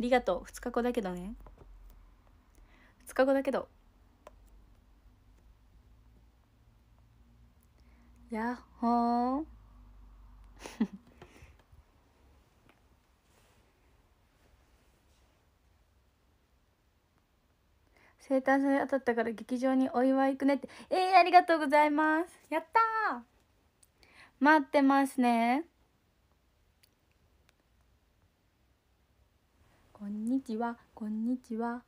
りがとう2日後だけどね2日後だけどやっほー 生誕祭当たったから劇場にお祝い行くねってえー、ありがとうございますやったー待ってますねこんにちはこんにちは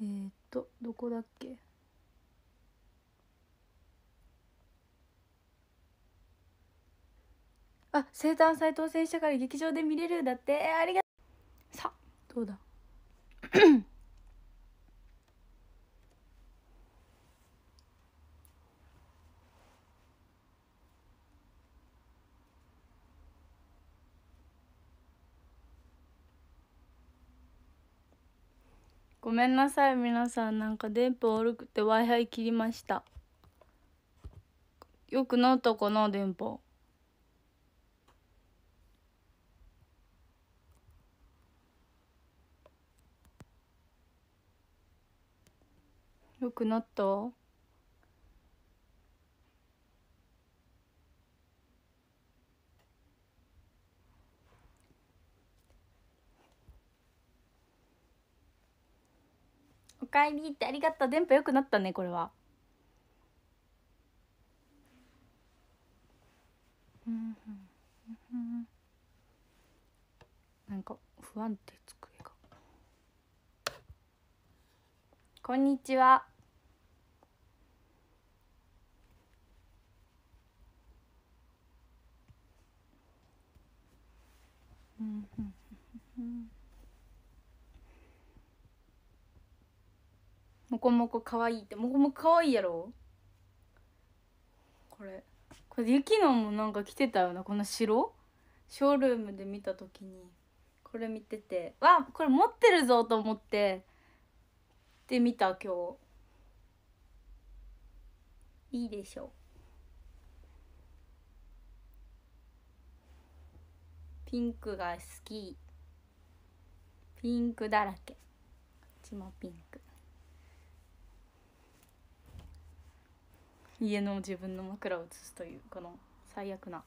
えー、っとどこだっけあ生誕斎藤選たから劇場で見れるだってありがとうさあどうだごめんなさい皆さんなんか電波悪くて w i f i 切りましたよくなったかな電波よくなったかってありがとう電波良くなったねこれはなんか不安定机がこんにちはうんもこもこかわいいってもこもこかわいいやろこれこれ雪乃もなんか着てたよなこの白ショールームで見た時にこれ見ててわこれ持ってるぞと思ってで見た今日いいでしょピンクが好きピンクだらけこっちもピンク家の自分の枕を移すというこの最悪な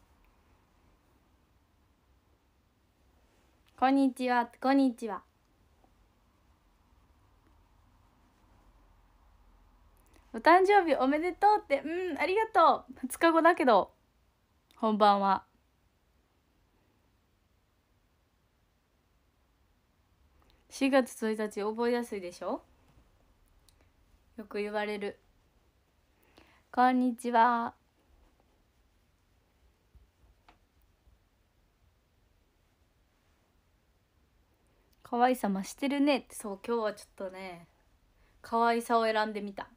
こんにちはこんにちはお誕生日おめでとうってうんありがとう2日後だけど本番は4月1日覚えやすいでしょよく言われるこんにちは。可愛さ増してるねそう今日はちょっとね可愛さを選んでみた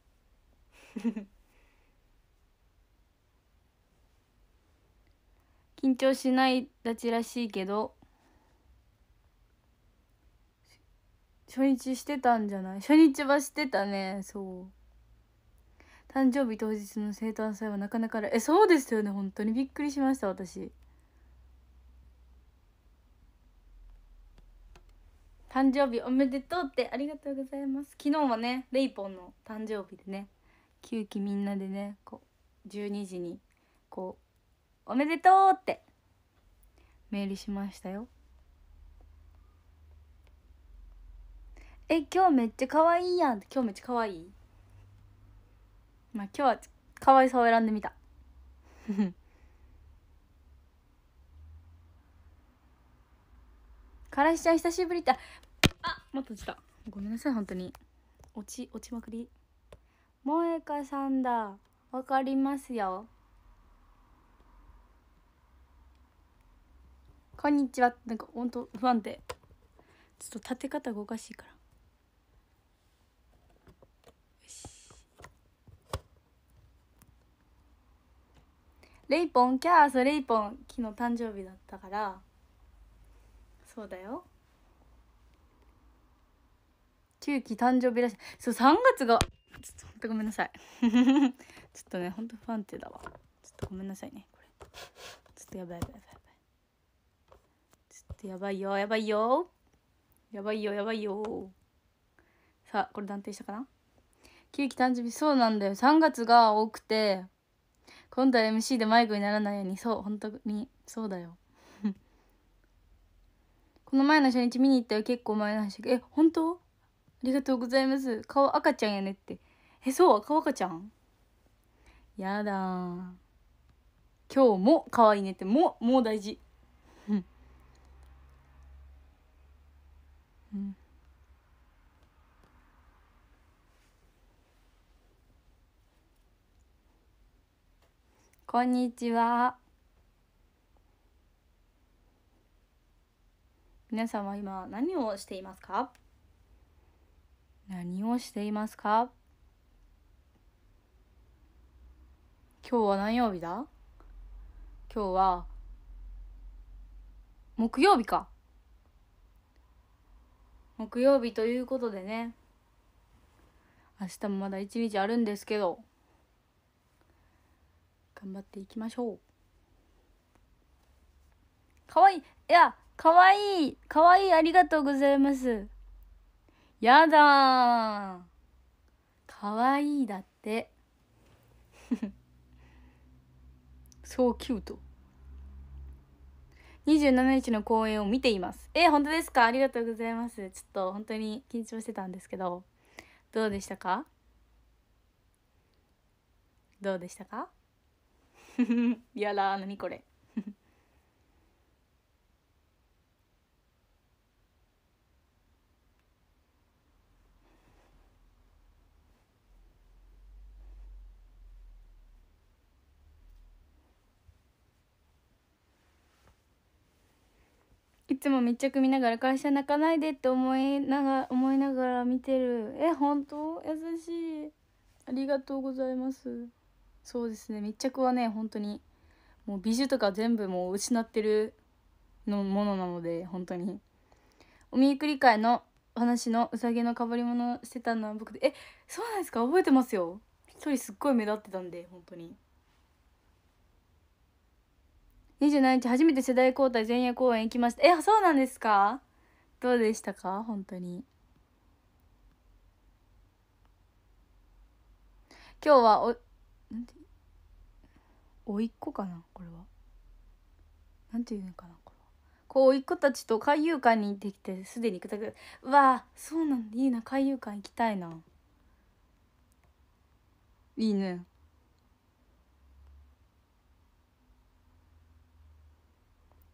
緊張しないだちらしいけど初日してたんじゃない初日はしてたねそう誕生日当日の生誕祭はなかなかえそうですよね本当にびっくりしました私誕生日おめでとうってありがとうございます昨日はねレイポンの誕生日でね急きみんなでねこう12時にこう「おめでとう!」ってメールしましたよえ今日めっちゃ可愛いやん今日めっちゃ可愛いまあ今日はかわいさを選んでみた からしちゃん久しぶりってあもっと落ちたごめんなさい本当に落ち落ちまくり萌香さんだわかりますよこんにちはなんか本当不安定ちょっと立て方がおかしいからレイポンキャーそうレイポン昨日誕生日だったからそうだよ中期誕生日らしいそう3月がちょっとほんとごめんなさい ちょっとねほんと不安定だわちょっとごめんなさいねこれちょっとやばいやばいやばいちょっとやばいよやばいよやばいよやばいよさあこれ断定したかなケー誕生日そうなんだよ3月が多くて今度は MC で迷子にならないようにそう本当にそうだよ この前の初日見に行ったよ結構前の話え本当ありがとうございます顔赤ちゃんやねってえそう顔赤ちゃんやだ今日も可愛いねってもうもう大事うんこんにちは。皆さんは今何をしていますか何をしていますか今日は何曜日だ今日は木曜日か木曜日ということでね明日もまだ一日あるんですけど頑張っていきましょうかわいいいやかわいいかわいいありがとうございますやだかわいいだって そうキュート27日の公演を見ていますえ本当ですかありがとうございますちょっと本当に緊張してたんですけどどうでしたかどうでしたか やら何これ いつも密着見ながら会社泣かないでって思いなが思いながら見てるえ本当優しいありがとうございますそうですね密着はね本当にもう美術とか全部もう失ってるのものなので本当にお見送り会の話のうさぎのかぶり物してたのは僕でえそうなんですか覚えてますよ一人すっごい目立ってたんで本当に27日初めて世代交代前夜公演行きましたえそうなんですかどうでしたか本当に今日はおなんておいっ子かなこれはなんていうのかなこれはこうおいっ子たちと海遊館に行ってきてすでに行くだけうわそうなんだいいな海遊館行きたいないいね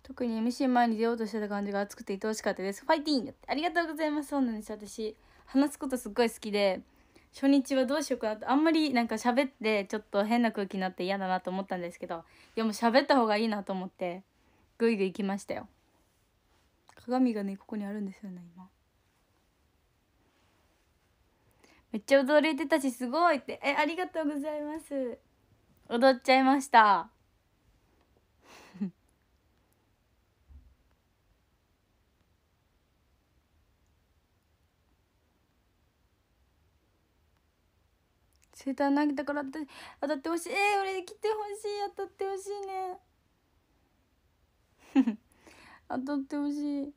特に MC 前に出ようとしてた感じが熱くて愛おしかったです。ファイティンありがとうございます。そうなんです。私、話すことすっごい好きで、初日はどうしようかなってあんまりなんか喋ってちょっと変な空気になって嫌だなと思ったんですけどでも喋った方がいいなと思ってぐいぐい行きましたよ鏡がねここにあるんですよね今めっちゃ踊れてたしすごいってえありがとうございます踊っちゃいましたセーター投げたから当たってほしいえー、俺来てほしい当たってほしいね 当たってほしい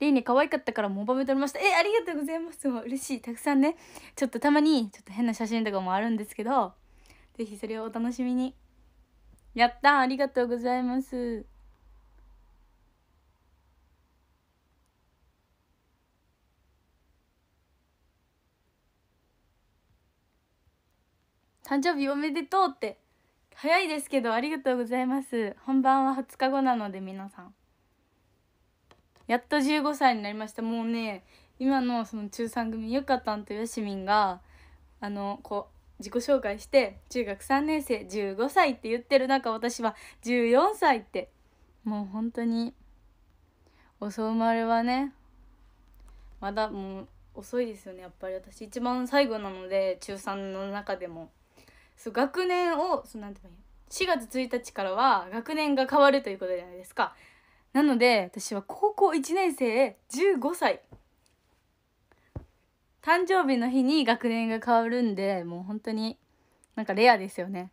レイね可愛かったからモバメ撮りましたえー、ありがとうございます嬉しいたくさんねちょっとたまにちょっと変な写真とかもあるんですけど是非それをお楽しみにやったありがとうございます誕生日おめでとうって早いですけどありがとうございます本番は20日後なので皆さんやっと15歳になりましたもうね今のその中3組ゆかたんとよしみんがあのこう自己紹介して中学3年生15歳って言ってる中私は14歳ってもう本当に遅生まれはねまだもう遅いですよねやっぱり私一番最後なので中3の中でも。そう学年をそうなんていう4月1日からは学年が変わるということじゃないですかなので私は高校1年生15歳誕生日の日に学年が変わるんでもう本当になんかレアですよね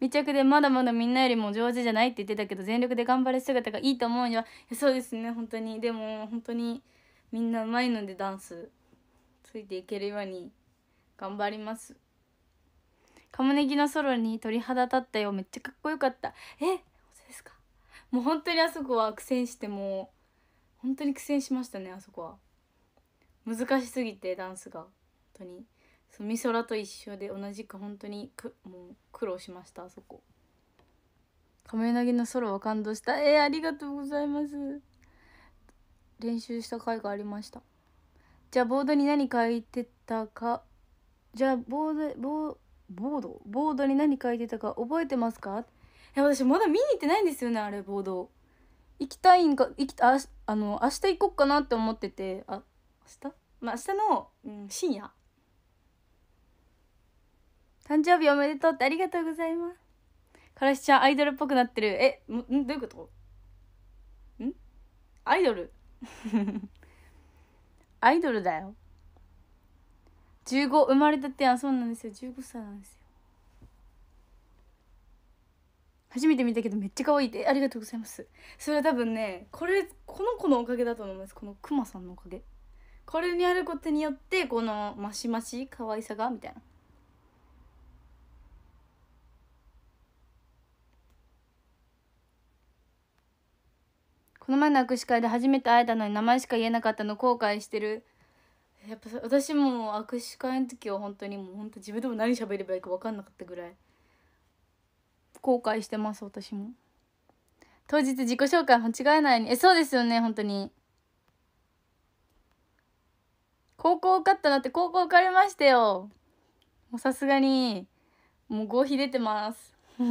密着でまだまだみんなよりも上手じゃないって言ってたけど全力で頑張る姿がいいと思うにはそうですね本当にでも本当にみんなうまいのでダンスついていけるように頑張りますカムネギのソロに鳥肌立ったよめっちゃかっこよかったえ本当ですかもう本当にあそこは苦戦してもう本当に苦戦しましたねあそこは難しすぎてダンスが本当にそう美空と一緒で同じく本当にくもう苦労しましたあそこ亀柳のソロは感動したえー、ありがとうございます練習した回がありましたじゃあボードに何書いてたかじゃあボードボボードボードに何書いてたか覚えてますかいや私まだ見に行ってないんですよねあれボード行きたいんか行きああの明日行こっかなって思っててあ明日まあ明日の、うん、深夜誕生日おめでとうってありがとうございますからしちゃんアイドルっぽくなってるえんどういうことんアイドル アイドルだよ15生まれたってあそうなんですよ15歳なんですよ初めて見たけどめっちゃ可愛いってありがとうございますそれは多分ねこれこの子のおかげだと思いますこのクマさんのおかげこれにあることによってこのマシマシ可愛さがみたいなこの前の握手会で初めて会えたのに名前しか言えなかったの後悔してるやっぱ私も握手会の時は本当にもう本当自分でも何喋ればいいか分かんなかったぐらい後悔してます私も当日自己紹介間違えないにえそうですよね本当に高校受かったなって高校受かりましたよもうさすがにもう合否出てます こ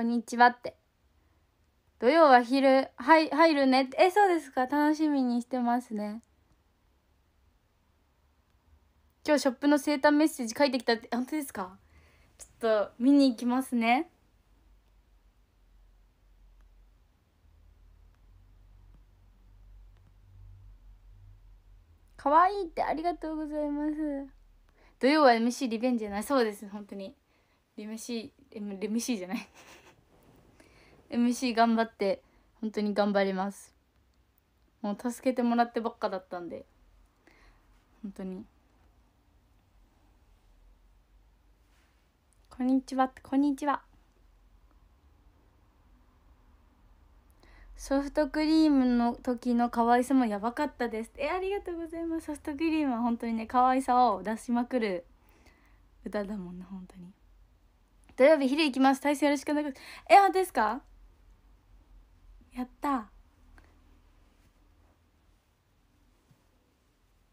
んにちはって土曜は昼、はい、入るね。え、そうですか。楽しみにしてますね。今日ショップの生誕メッセージ書いてきたって、本当ですかちょっと見に行きますね。かわいいってありがとうございます。土曜は MC リベンジじゃないそうです、本当に。リムシー、リムシーじゃない MC 頑張って本当に頑張りますもう助けてもらってばっかだったんで本当にこんにちはこんにちはソフトクリームの時の可愛さもやばかったですえありがとうございますソフトクリームは本当にね可愛さを出しまくる歌だもんな本当に土曜日昼行きます体制よろしくお願いしますえ本当ですかやった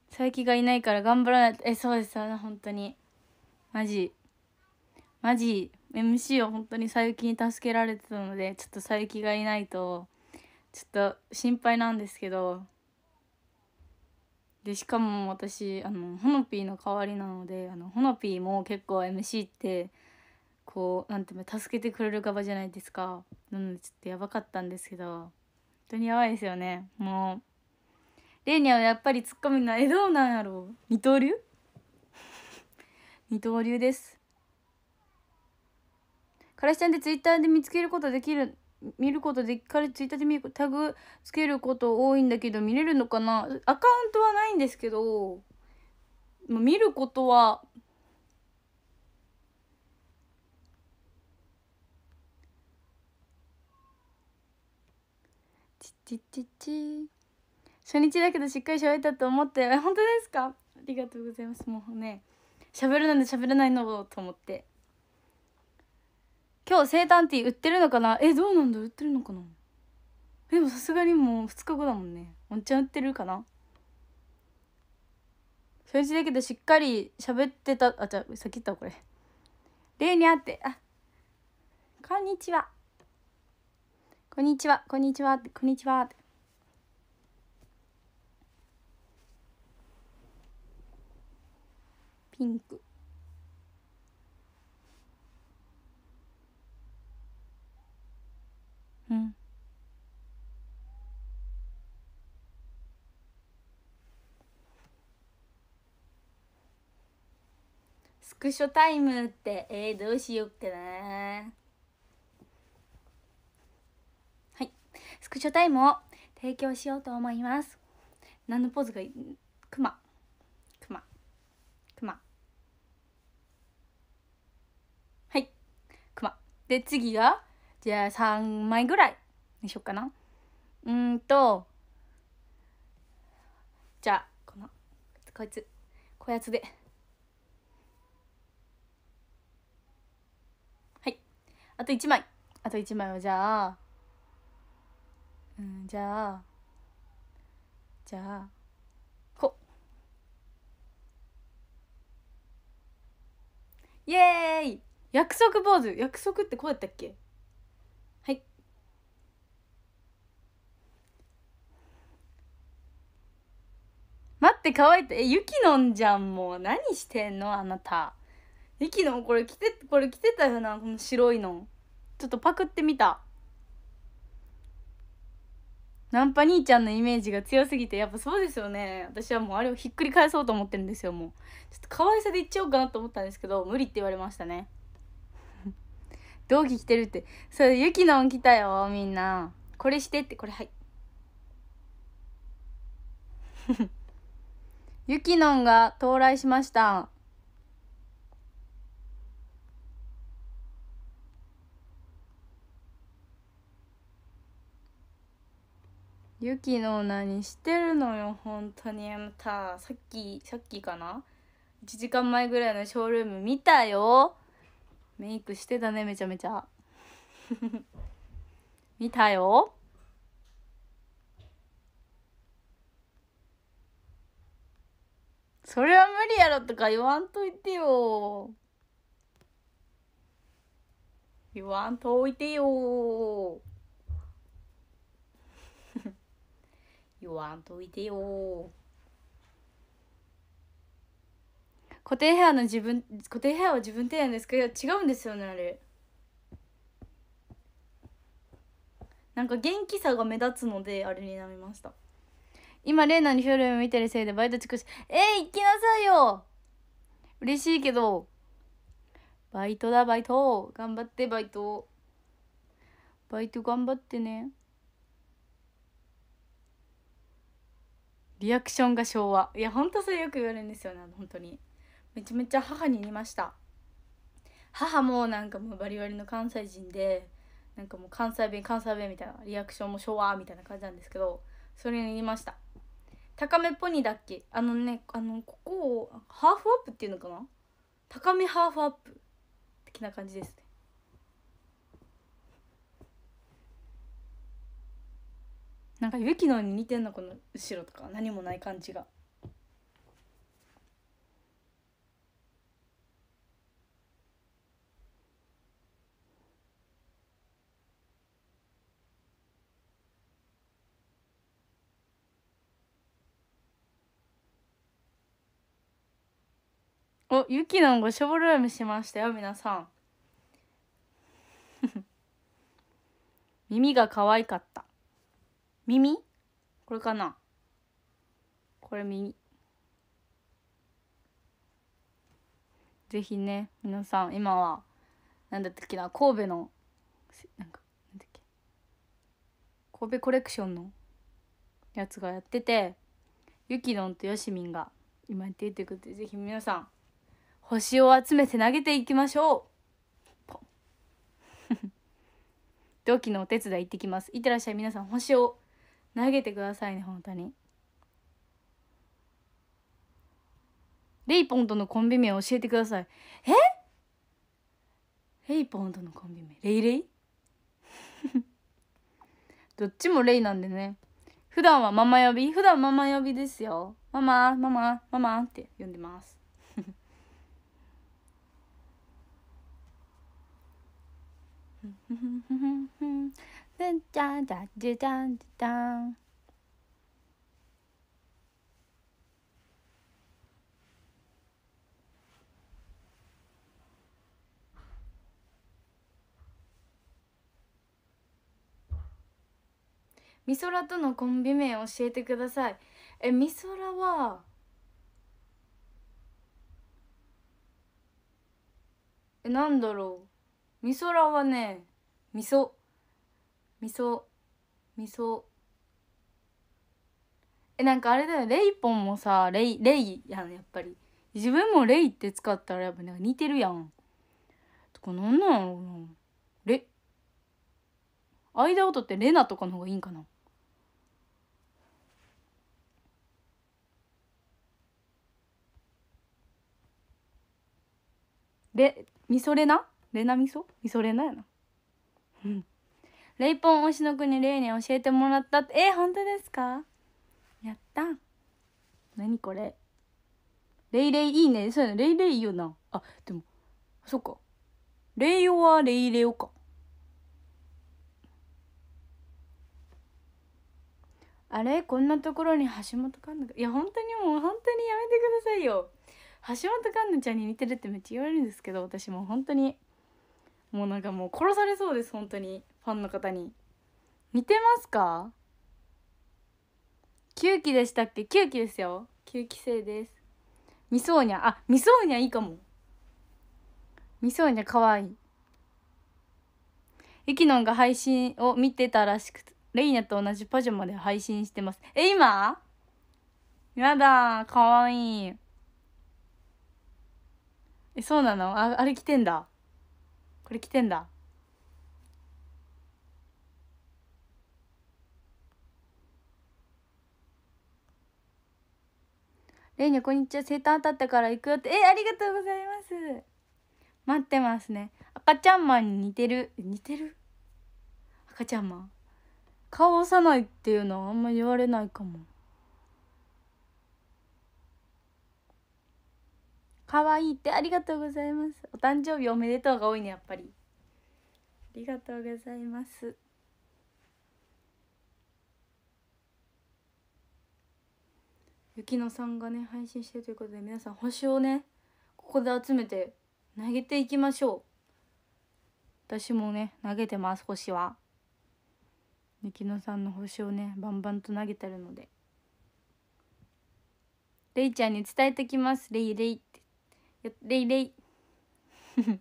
佐伯がいないから頑張らないとえそうですよね本当にマジマジ MC を本当に佐伯に助けられてたのでちょっと佐伯がいないとちょっと心配なんですけどでしかも私あのほのぴーの代わりなのであのほのぴーも結構 MC ってこうなんていうの助けてくれる側じゃないですかなのでちょっとやばかったんですけど本当にやばいですよねもうレイニャはやっぱりツッコミなえどうなんやろう二刀流二刀流です彼氏ちゃんでツイッターで見つけることできる見ることで彼ツイッターで見るタグつけること多いんだけど見れるのかなアカウントはないんですけど見ることはちっちっち初日だけどしっかり喋ったと思って本当ですかありがとうございますもうね喋るなんで喋れないのと思って今日生誕ティー売ってるのかなえどうなんだ売ってるのかなでもさすがにもう2日後だもんねおんちゃん売ってるかな初日だけどしっかり喋ってたあじゃあき言ったこれ例にあってあこんにちはこんにちは、こんにちは、こんにちは。ピンク。うん。スクショタイムってえー、どうしよっかなスクショタイムを提供しようと思います何のポーズがいいクマクマクマはいクマで次がじゃあ3枚ぐらいにしよっかなうんとじゃあこのこいつこやつではいあと1枚あと1枚はじゃあうんじゃあじゃあこイエーイ約束坊主約束ってこうやったっけはい待って乾いてえゆきのんじゃんもう何してんのあなたゆきのんこれ着てこれ着てたよなこの白いのちょっとパクってみたナンパ兄ちゃんのイメージが強すぎてやっぱそうですよね私はもうあれをひっくり返そうと思ってるんですよもうちょっと可愛さでいっちゃおうかなと思ったんですけど無理って言われましたね同期来てるってそうゆきのん来たよみんなこれしてってこれはい ユキのんが到来しましたゆきの何してるのよ本当にまたさっきさっきかな1時間前ぐらいのショールーム見たよメイクしてたねめちゃめちゃ 見たよそれは無理やろとか言わんといてよ言わんといてよ言わんといてよ固定ヘアの自分固定ヘアは自分提案ですけど違うんですよねあれなんか元気さが目立つのであれになりました今レイナにフィルム見てるせいでバイト遅刻しえー、行きなさいよ嬉しいけどバイトだバイト頑張ってバイトバイト頑張ってねリアクションが昭和いやほんとそれよく言われるんですよね本当にめちゃめちゃ母に似ました母もなんかもうバリバリの関西人でなんかもう関西弁関西弁みたいなリアクションも昭和みたいな感じなんですけどそれに似ました高めポニーだっけあのねあのここをハーフアップっていうのかな高めハーフアップ的な感じですねなんかユキに似てんのこの後ろとか何もない感じが。お、ゆきのんごショールームしましたよ、皆さん。耳が可愛かった。耳これかなこれ耳ぜひね皆さん今は何だったっけな神戸のなんか何だっけ神戸コレクションのやつがやっててゆきのんとよしみんが今やってくるとでぜひ皆さん星を集めて投げていきましょう同期のお手伝い行ってきますいってらっしゃい皆さん星を投げてくださいね本当にレイポンとのコンビ名教えてくださいえレイポンとのコンビ名レイレイ どっちもレイなんでね普段はママ呼び普段ママ呼びですよママママママって呼んでます ブんちゃんだじゃんじゃん。美空とのコンビ名教えてくださいえ美空はえなんだろう美空はねみそみそ味噌えなんかあれだよレイポンもさレイレイやんやっぱり自分もレイって使ったらやっぱなんか似てるやんとかなんなんやろうなレ間を取ってレナとかの方がいいんかなレ味噌レナレナ味噌味噌レナやなうんレイポン推しの国レイに教えてもらったってえ本当ですかやった何これレイレイいいねそうやレイレイいいよなあでもそっかレイヨはレイレオかあれこんなところに橋本環奈いや本当にもう本当にやめてくださいよ橋本環奈ちゃんに似てるってめっちゃ言われるんですけど私も本当にもうなんかもう殺されそうです本当にファンの方に。似てますか ?9 期でしたっけ ?9 期ですよ。9期生です。ミソーニャ。あ、ミソーニャいいかも。ミソーニャかわいい。ゆきのんが配信を見てたらしくて、レイナと同じパジャマで配信してます。え、今やだかわいい。え、そうなのあ、あれ着てんだ。これ着てんだ。レーニャこんにちは生誕当たったから行くよってえありがとうございます待ってますね赤ちゃんマンに似てる似てる赤ちゃんマン顔押さないっていうのはあんまり言われないかも可愛いってありがとうございますお誕生日おめでとうが多いねやっぱりありがとうございます雪乃さんがね配信してるということで皆さん星をねここで集めて投げていきましょう私もね投げてます星は雪乃さんの星をねバンバンと投げてるのでレイちゃんに伝えてきますレイレイってレイレイ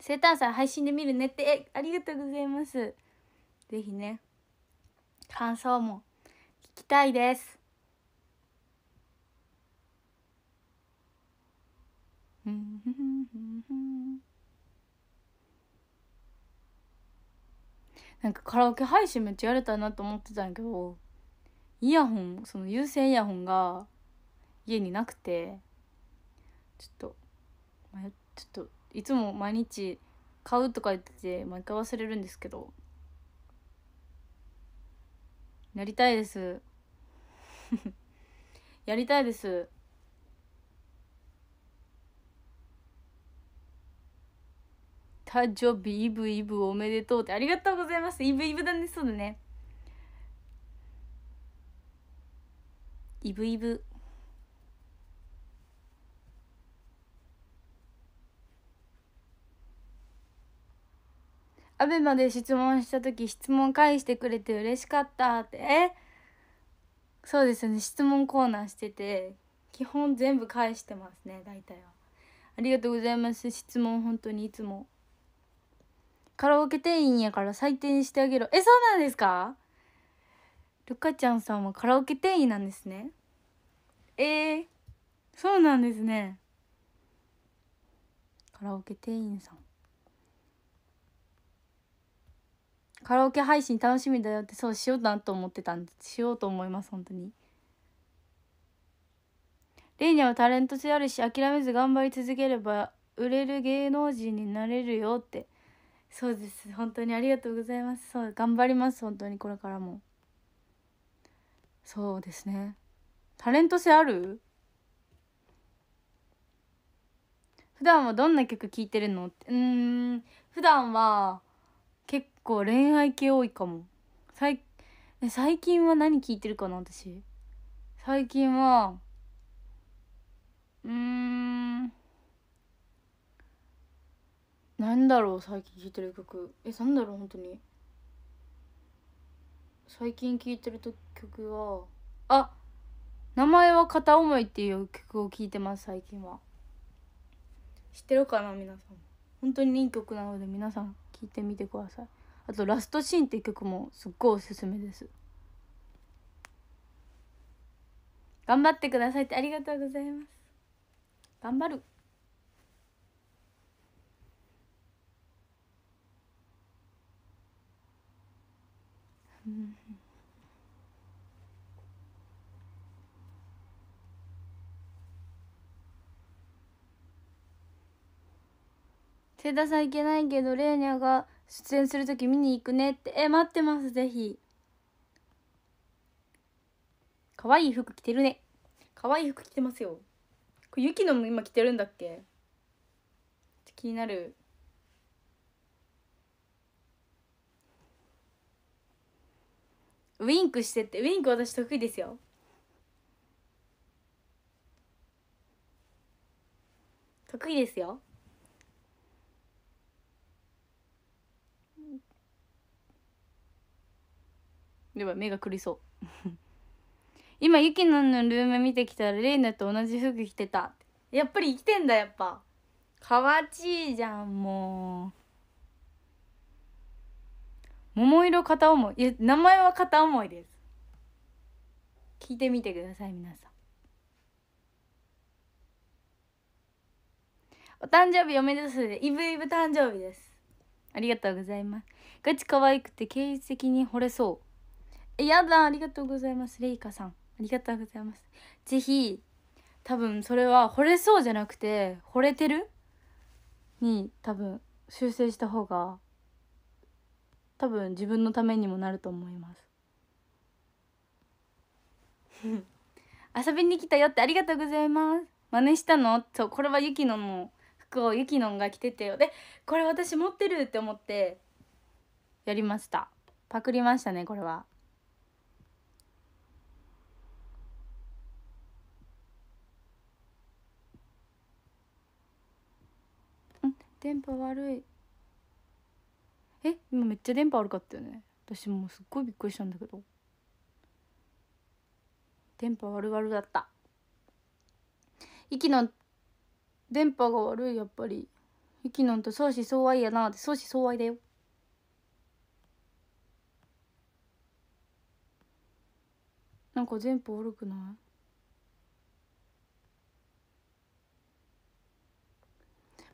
セーターさん配信で見るねってありがとうございますぜひね感想もきたいです。なんかカラオケ配信めっちゃやれたなと思ってたんやけどイヤホンその有線イヤホンが家になくてちょっとちょっといつも毎日買うとか言ってて毎回忘れるんですけどやりたいです やりたいです誕生日イブイブおめでとうってありがとうございますイブイブだねそうだねイブイブアベマで質問した時質問返してくれて嬉しかったってえそうですね質問コーナーしてて基本全部返してますね大体はありがとうございます質問本当にいつもカラオケ店員やから採点してあげろえそうなんですかルカちゃんさんはカラオケ店員なんですねえー、そうなんですねカラオケ店員さんカラオケ配信楽しみだよってそうしようなと思ってたんでしようと思います本当にレイニャはタレント性あるし諦めず頑張り続ければ売れる芸能人になれるよってそうです本当にありがとうございますそう頑張ります本当にこれからもそうですねタレント性ある普段はどんな曲聴いてるのうん普段は構恋愛系多いかも最最近は何聞いてるかな私最近はうんなんだろう最近聴いてる曲えなんだろう本当に最近聴いてる曲はあ名前は片思いっていう曲を聴いてます最近は知ってるかな皆さん本当にいい曲なので皆さん聴いてみてくださいあと「ラストシーン」っていう曲もすっごいおすすめです頑張ってくださいってありがとうございます頑張るうん瀬田さんいけないけどレーニャが出演する時見に行くねってえ待ってますぜひ可愛い服着てるね可愛い服着てますよこれユキも今着てるんだっけ気になるウインクしてってウインク私得意ですよ得意ですよやばい目が狂いそう 今ゆきのんのルーム見てきたらレイナと同じ服着てたやっぱり生きてんだやっぱかわちいじゃんもう桃色片思いいや名前は片思いです聞いてみてください皆さんお誕生日おめでとうでイブイブ誕生日ですありがとうございますガチ可愛くて形質的に惚れそうえやだありがとうございますレイカさんありがとうございますぜひ多分それは惚れそうじゃなくて惚れてるに多分修正した方が多分自分のためにもなると思います 遊びに来たよってありがとうございます真似したのそうこれはユキノの服をユキノが着ててよでこれ私持ってるって思ってやりましたパクりましたねこれは電波悪いえ今めっちゃ電波悪かったよね私もうすっごいびっくりしたんだけど電波悪々だった息の電波が悪いやっぱり息のんと相思相愛やなって相思相愛だよなんか電波悪くない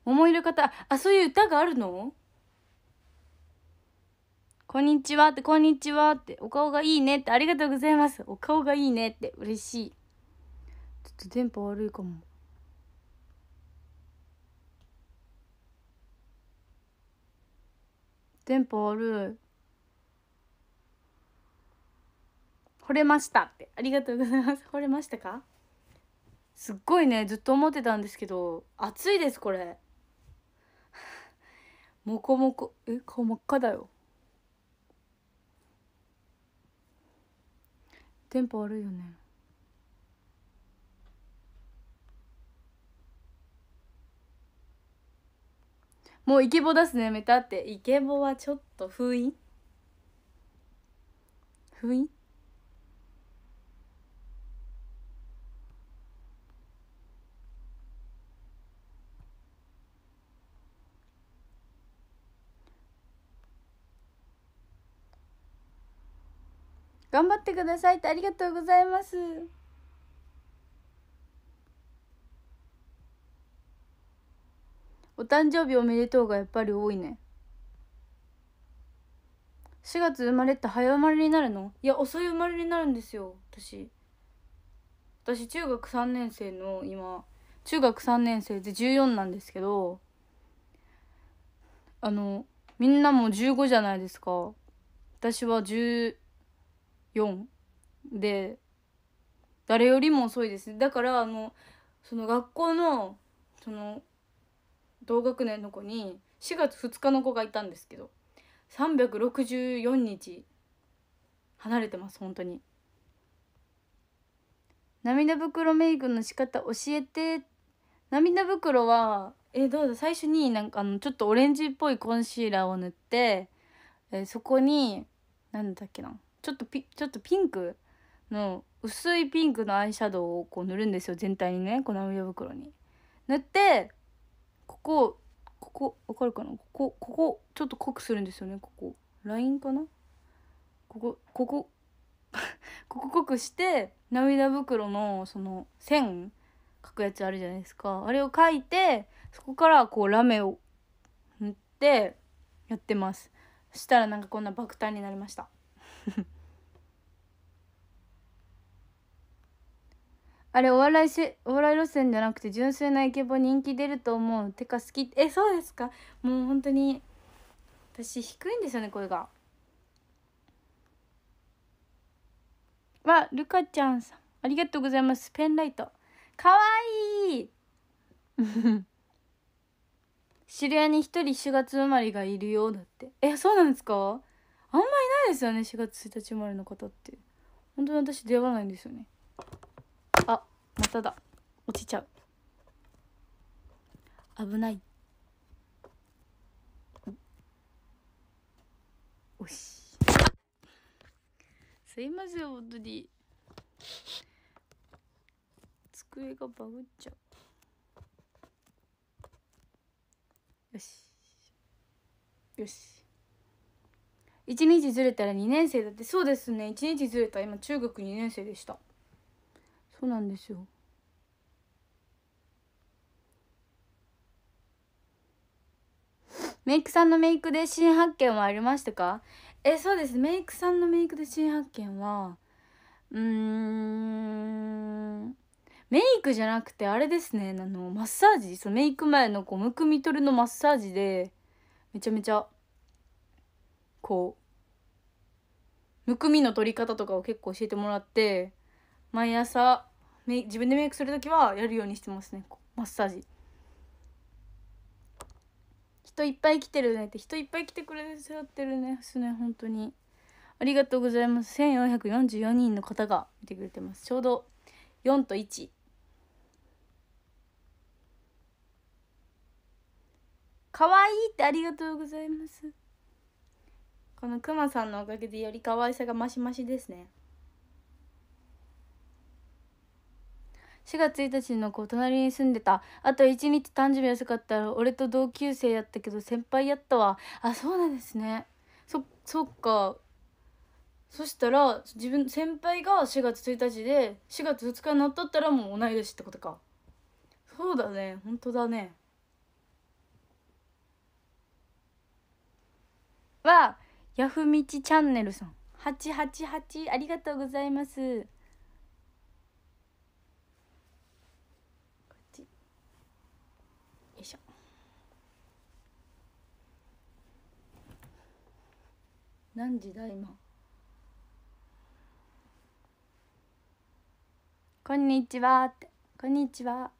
桃色方あそういう歌があるのこんにちはって、こんにちはって、お顔がいいねって、ありがとうございます。お顔がいいねって、嬉しい。ちょっと電波悪いかも。テンポ悪い。惚れましたって、ありがとうございます。惚れましたかすっごいね、ずっと思ってたんですけど、暑いです、これ。もこもこえ顔真っ赤だよテンポ悪いよねもうイケボ出すのやめたってイケボはちょっと封印封印頑張ってくださいってありがとうございますお誕生日おめでとうがやっぱり多いね四月生まれって早生まれになるのいや遅い生まれになるんですよ私私中学三年生の今中学三年生で十四なんですけどあのみんなも十五じゃないですか私は十4で誰よりも遅いですねだからあのその学校のその同学年の子に4月2日の子がいたんですけど364日離れてます本当に涙袋メイクの仕方教えて涙袋はえどうだ最初になんかあのちょっとオレンジっぽいコンシーラーを塗って、えそこに何だっけなちょっとピちょっとピンクの薄いピンクのアイシャドウをこう塗るんですよ全体にねこの涙袋に。塗ってここここわかるかなここここちょっと濃くするんですよねここラインかなここここ ここ濃くして涙袋のその線描くやつあるじゃないですかあれを描いてそこからこうラメを塗ってやってますそしたらなんかこんな爆誕になりました あれお笑いしお笑い路線じゃなくて純粋なイケボ人気出ると思うてか好きえそうですかもう本当に私低いんですよね声がわルカちゃんさんありがとうございますペンライトかわいい 知り合いに一人4月生まれがいるようだってえそうなんですかあんまいないですよね4月1日生まれの方って本当に私出会わないんですよねあまただ落ちちゃう危ないおしすいません本当に机がバグっちゃうよしよし1日ずれたら2年生だってそうですね1日ずれた今中学2年生でしたそうなんですよメイクさんのメイクで新発見はありましたかえそうですメイクさんのメイクで新発見はうんメイクじゃなくてあれですねあのマッサージそのメイク前のこうむくみ取るのマッサージでめちゃめちゃこうむくみの取り方とかを結構教えてもらって毎朝自分でメイクする時はやるようにしてますねマッサージ人いっぱい来てるねって人いっぱい来てくれてってるねすね本当にありがとうございます1444人の方が見てくれてますちょうど4と1かわいいってありがとうございますこのクマさんのおかげでより可愛さがマシマシですね4月1日の子隣に住んでたあと1日誕生日遅かったら俺と同級生やったけど先輩やったわあそうなんですねそそっかそしたら自分先輩が4月1日で4月2日になっとったらもう同い年ってことかそうだね本当だねはヤフみちチャンネルさん888ありがとうございます何時だ今こんにちはこんにちは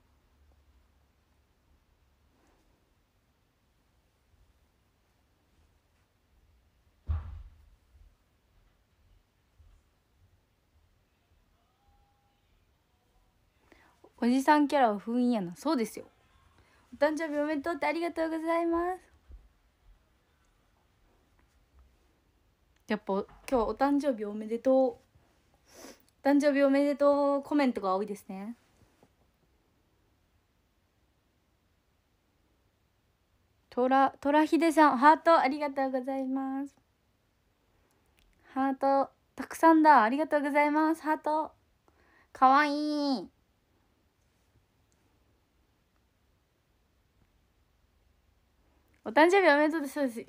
おじさんキャラは封印やなそうですよお誕生日おめでとうってありがとうございますやっぱ今日お誕生日おめでとう誕生日おめでとうコメントが多いですねとら、とらひでさん、ハートありがとうございます。ハート、たくさんだ。ありがとうございます。ハート。かわいい。お誕生日おめでとうですそうです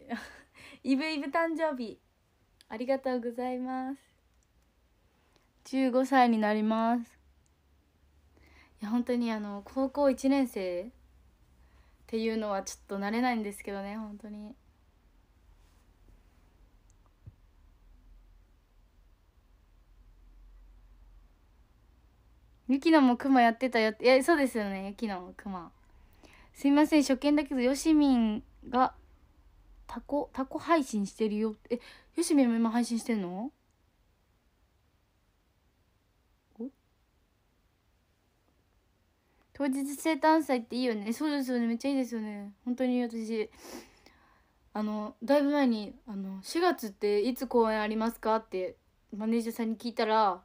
イブイブ誕生日ありがとうございます15歳になりますいや本当にあの高校1年生っていうのはちょっと慣れないんですけどね本当にゆきのもクマやってたよっていやそうですよねゆきのもクマすいません初見だけどよしみんがタコタコ配信してるよえよしみも今配信してんの当日生誕祭っていいよねそうですよねめっちゃいいですよね本当に私あのだいぶ前にあの「4月っていつ公演ありますか?」ってマネージャーさんに聞いたら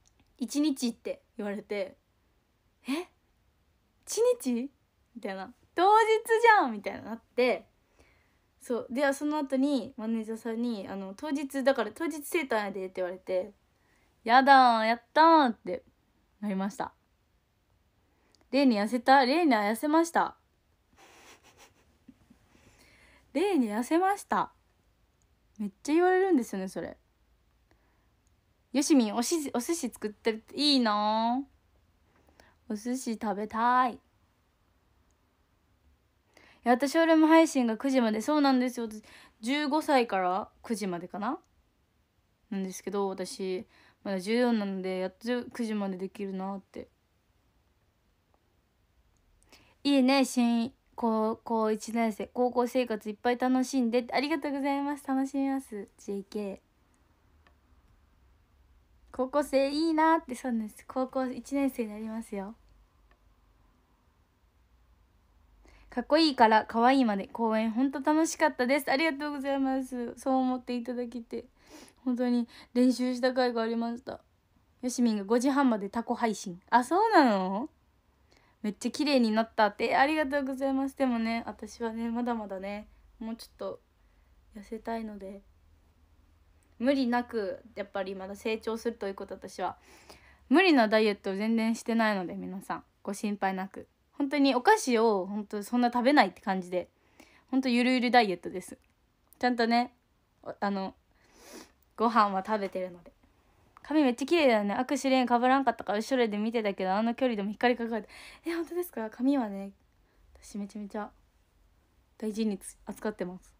「1日」って言われて「え1日?」みたいな当日じゃんみたいなあってそうではその後にマネージャーさんにあの当日だから当日セーターやでって言われてやだやったーってなりましたレイに痩せたレイには痩せましたレイに痩せましためっちゃ言われるんですよねそれよしみんおしお寿司作ってるっていいなお寿司食べたいや私俺も配信が9時までそうなんですよ15歳から9時までかななんですけど私まだ14なのでやっと9時までできるなっていいね新高校1年生高校生活いっぱい楽しんでありがとうございます楽しみます JK 高校生いいなってそうなんです高校1年生になりますよかっこいいから可愛いまで公演ほんと楽しかったですありがとうございますそう思っていただけて本当に練習した回がありましたよしみんが5時半までタコ配信あそうなのめっちゃ綺麗になったってありがとうございますでもね私はねまだまだねもうちょっと痩せたいので無理なくやっぱりまだ成長するということ私は無理なダイエットを全然してないので皆さんご心配なく本当にお菓子を本当そんな食べないって感じで本当ゆるゆるダイエットですちゃんとねあのご飯は食べてるので髪めっちゃ綺麗だよね握手レーンかぶらんかったから後ろで見てたけどあの距離でも光りかかってえ本当ですか髪はね私めちゃめちゃ大事に扱ってます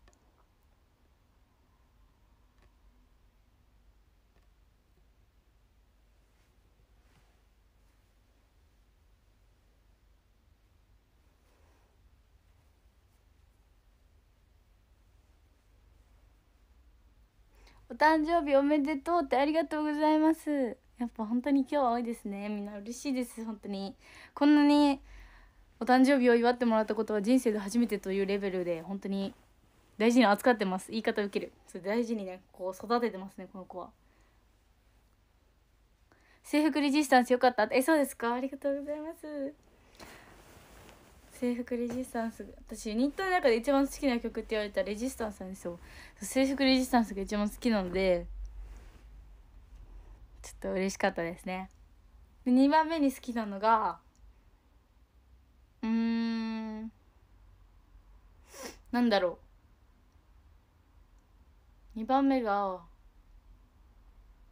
誕生日おめでとうってありがとうございますやっぱ本当に今日は多いですねみんな嬉しいです本当にこんなにお誕生日を祝ってもらったことは人生で初めてというレベルで本当に大事に扱ってます言い方を受けるそれ大事にねこう育ててますねこの子は制服レジスタンス良かったえそうですかありがとうございます制服レジスタンス私ユニットの中で一番好きな曲って言われたらレジスタンスなんですよ制服レジスタンスが一番好きなのでちょっと嬉しかったですねで2番目に好きなのがうんなんだろう2番目が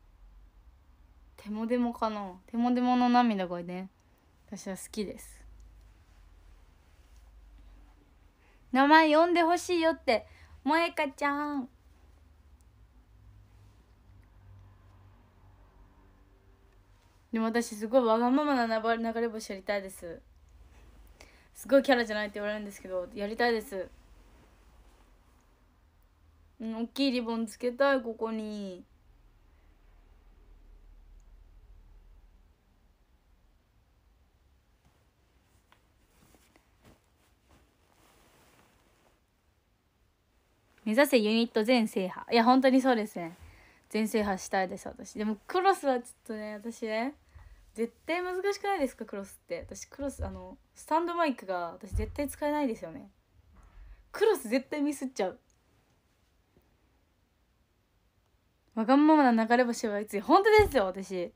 「テモデモ」かな「テモデモの涙がね私は好きです名前呼んでほしいよって萌香ちゃんでも私すごいわがままな流れ星やりたいですすごいキャラじゃないって言われるんですけどやりたいですうん大きいリボンつけたいここに。目指せユニット全制覇いや本当にそうですね全制覇したいです私でもクロスはちょっとね私ね絶対難しくないですかクロスって私クロスあのスタンドマイクが私絶対使えないですよねクロス絶対ミスっちゃうわがままな流れ星はいつ本当ですよ私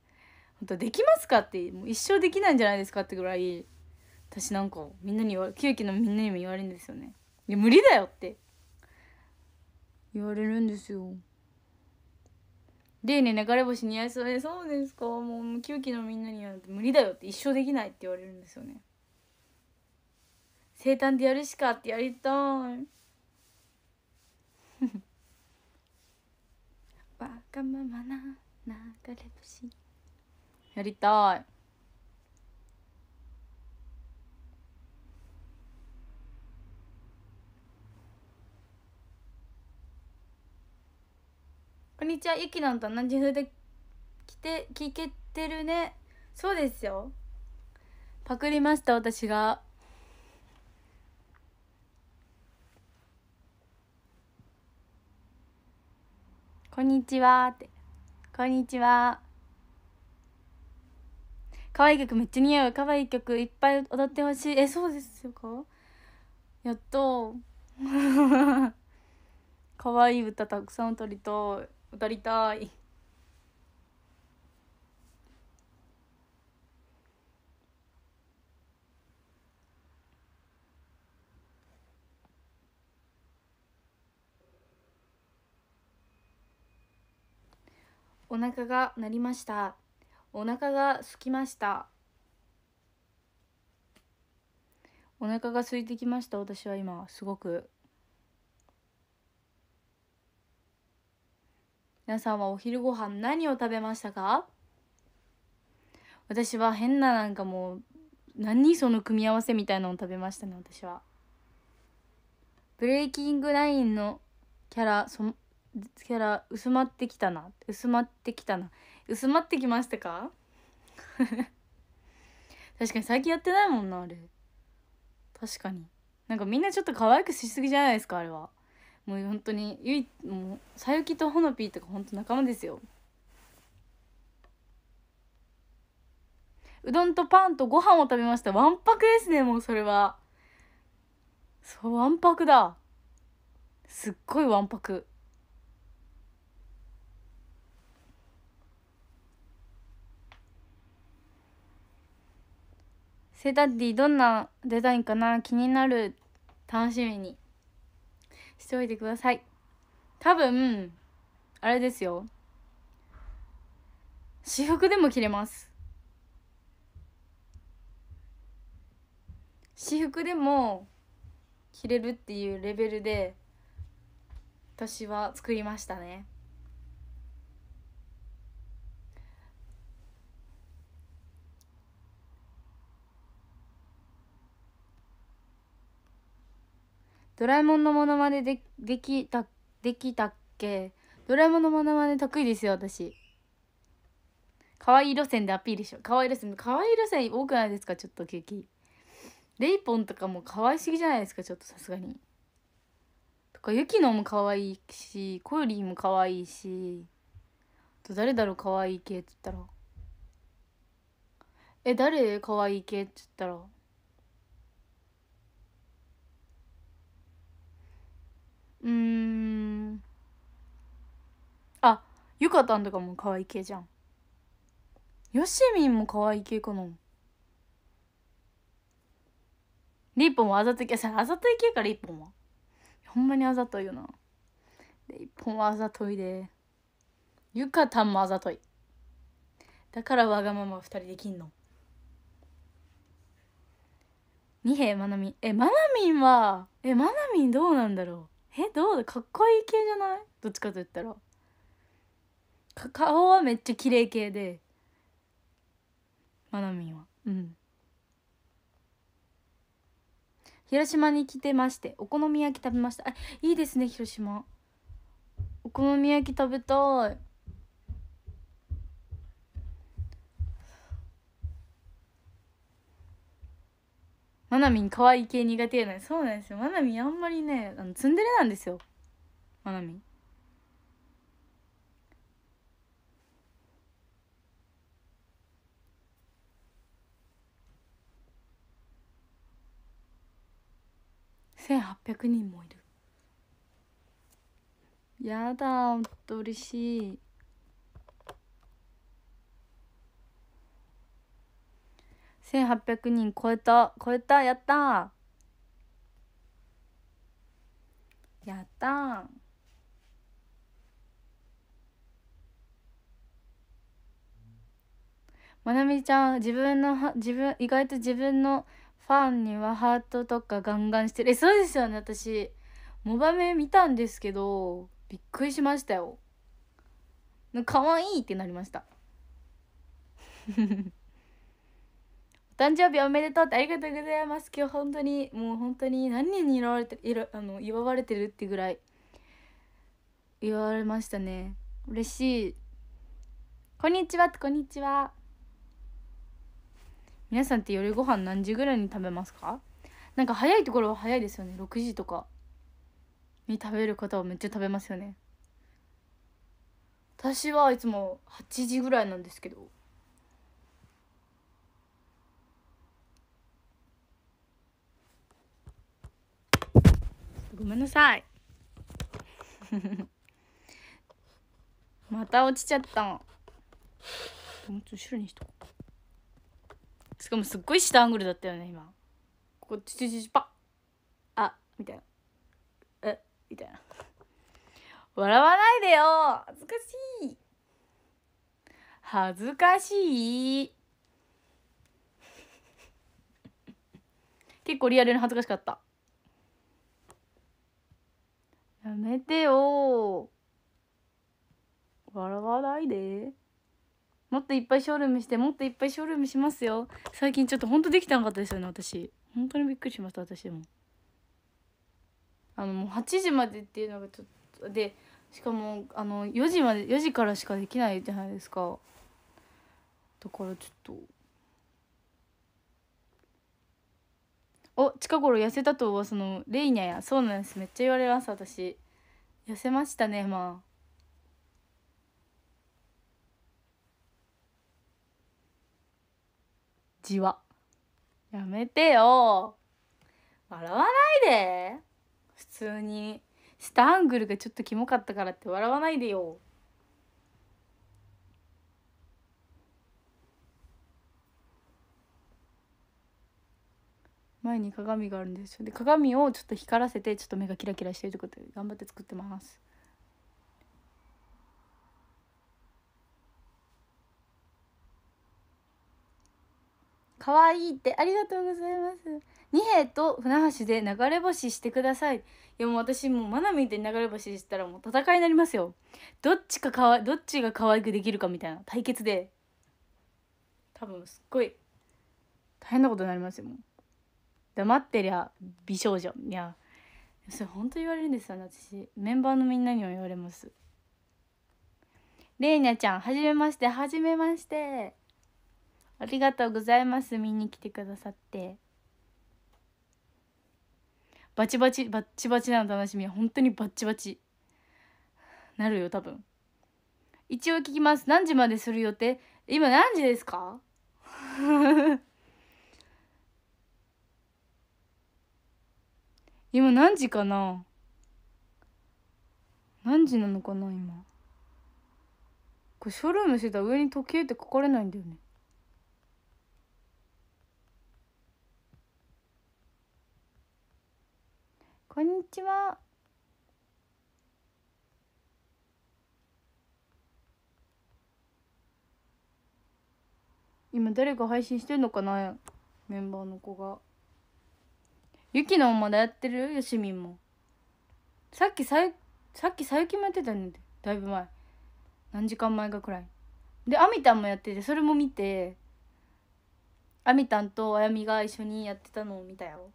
本当できますかってもう一生できないんじゃないですかってぐらい私なんかみんなに言われのみんなにも言われるんですよねいや無理だよって言われるんですよでね流れ星似合いそうでそうですかもう9期のみんなには無理だよって一生できないって言われるんですよね生誕でやるしかってやりたい わがままな流れ星やりたいにちはゆきなんと同じ風で来て聞けてるねそうですよパクりました私がこんにちはってこんにちは可愛い曲めっちゃ似合う可愛い曲いっぱい踊ってほしいえそうですよかやっと 可愛い歌たくさん撮りたい踊りたいお腹が鳴りましたお腹が空きましたお腹が空いてきました私は今すごく皆さんはお昼ご飯何を食べましたか私は変ななんかもう何その組み合わせみたいなのを食べましたね私はブレイキングラインのキャラそキャラ薄まってきたな薄まってきたな薄まってきましたか 確かに最近やってないもんなあれ確かになんかみんなちょっと可愛くしすぎじゃないですかあれはもう本当にゆいもうさゆきとほのぴーとか本当仲間ですようどんとパンとご飯を食べましたわんぱくですねもうそれはそうわんぱくだすっごいわんぱくセダディどんなデザインかな気になる楽しみにしておいてください多分あれですよ私服でも着れます私服でも着れるっていうレベルで私は作りましたねドラえもんのモノマネでできたできたっけドラえもんのモノマネ得意ですよ私可愛い路線でアピールしよう可愛い路線可愛い路線多くないですかちょっと休レイポンとかも可愛すぎじゃないですかちょっとさすがにとかユキノも可愛いしコヨリーも可愛いしと誰だろう可愛い系って言ったらえ誰可愛い系って言ったらうんあゆかたんとかも可愛い系じゃんよしみんも可愛い系かなリッポンはあざとい系さあざとい系かリッポンはほんまにあざといよなリッポンはあざといでゆかたんもあざといだからわがまま2人できんの二平まなみんえまなみんはえまなみんどうなんだろうえどうだかっこいい系じゃないどっちかと言ったら顔はめっちゃ綺麗系でまなみんはうん広島に来てましてお好み焼き食べましたあいいですね広島お好み焼き食べたいまなみん可愛い系苦手やないそうなんですよまなみんあんまりねあのツンデレなんですよまなみん1 8 0人もいるやだ本当嬉しい1800人超えた超えたやったやったまなみちゃん自分の自分意外と自分のファンにはハートとかガンガンしてるえそうですよね私モバメ見たんですけどびっくりしましたよ可愛いってなりました誕生日おめでとうってありがとうございます今日本当にもう本当に何人に祝われてるあの祝われてるってぐらい祝われましたね嬉しいこんにちはこんにちは皆さんって夜ご飯何時ぐらいに食べますかなんか早いところは早いですよね6時とかに食べる方はめっちゃ食べますよね私はいつも8時ぐらいなんですけどごめんなさい また落ちちゃったもう後ろにしとこうしかもすっごい下アングルだったよね今ここチチチチパッあみたいなえみたいな笑わないでよ恥ずかしい恥ずかしい 結構リアルに恥ずかしかったやめてよ笑わないでもっといっぱいショールームしてもっといっぱいショールームしますよ最近ちょっとほんとできてなかったですよね私本当にびっくりしました私でもあのもう8時までっていうのがちょっとでしかもあの4時まで4時からしかできないじゃないですかだからちょっとお近頃痩せたと噂のレイニャやそうなんですめっちゃ言われます私痩せましたねまあじわやめてよ笑わないで普通にスアングルがちょっとキモかったからって笑わないでよ前に鏡があるんですよで鏡をちょっと光らせてちょっと目がキラキラしてるといことで頑張って作ってます可愛いいってありがとうございます二兵と船橋で流れ星してくださいいやもう私もうマナミンで流れ星したらもう戦いになりますよどっちかかわどっちが可愛くできるかみたいな対決で多分すっごい大変なことになりますよもう黙ってりゃ美少女いやそれ本当言われるんですよね私メンバーのみんなにも言われますれいにゃちゃんはじめましてはじめましてありがとうございます見に来てくださってバチバチバチバチなの楽しみ本当にバッチバチなるよ多分一応聞きます何時までする予定今何時ですか今何時かな何時なのかな今これショールームしてたら上に時計って書かれないんだよねこんにちは。今誰が配信してんのかなメンバーの子が。ゆきのまだやってるよしみんもさっきさゆさっきさゆきもやってたんでだいぶ前何時間前かくらいであみたんもやっててそれも見てあみたんとあやみが一緒にやってたのを見たよ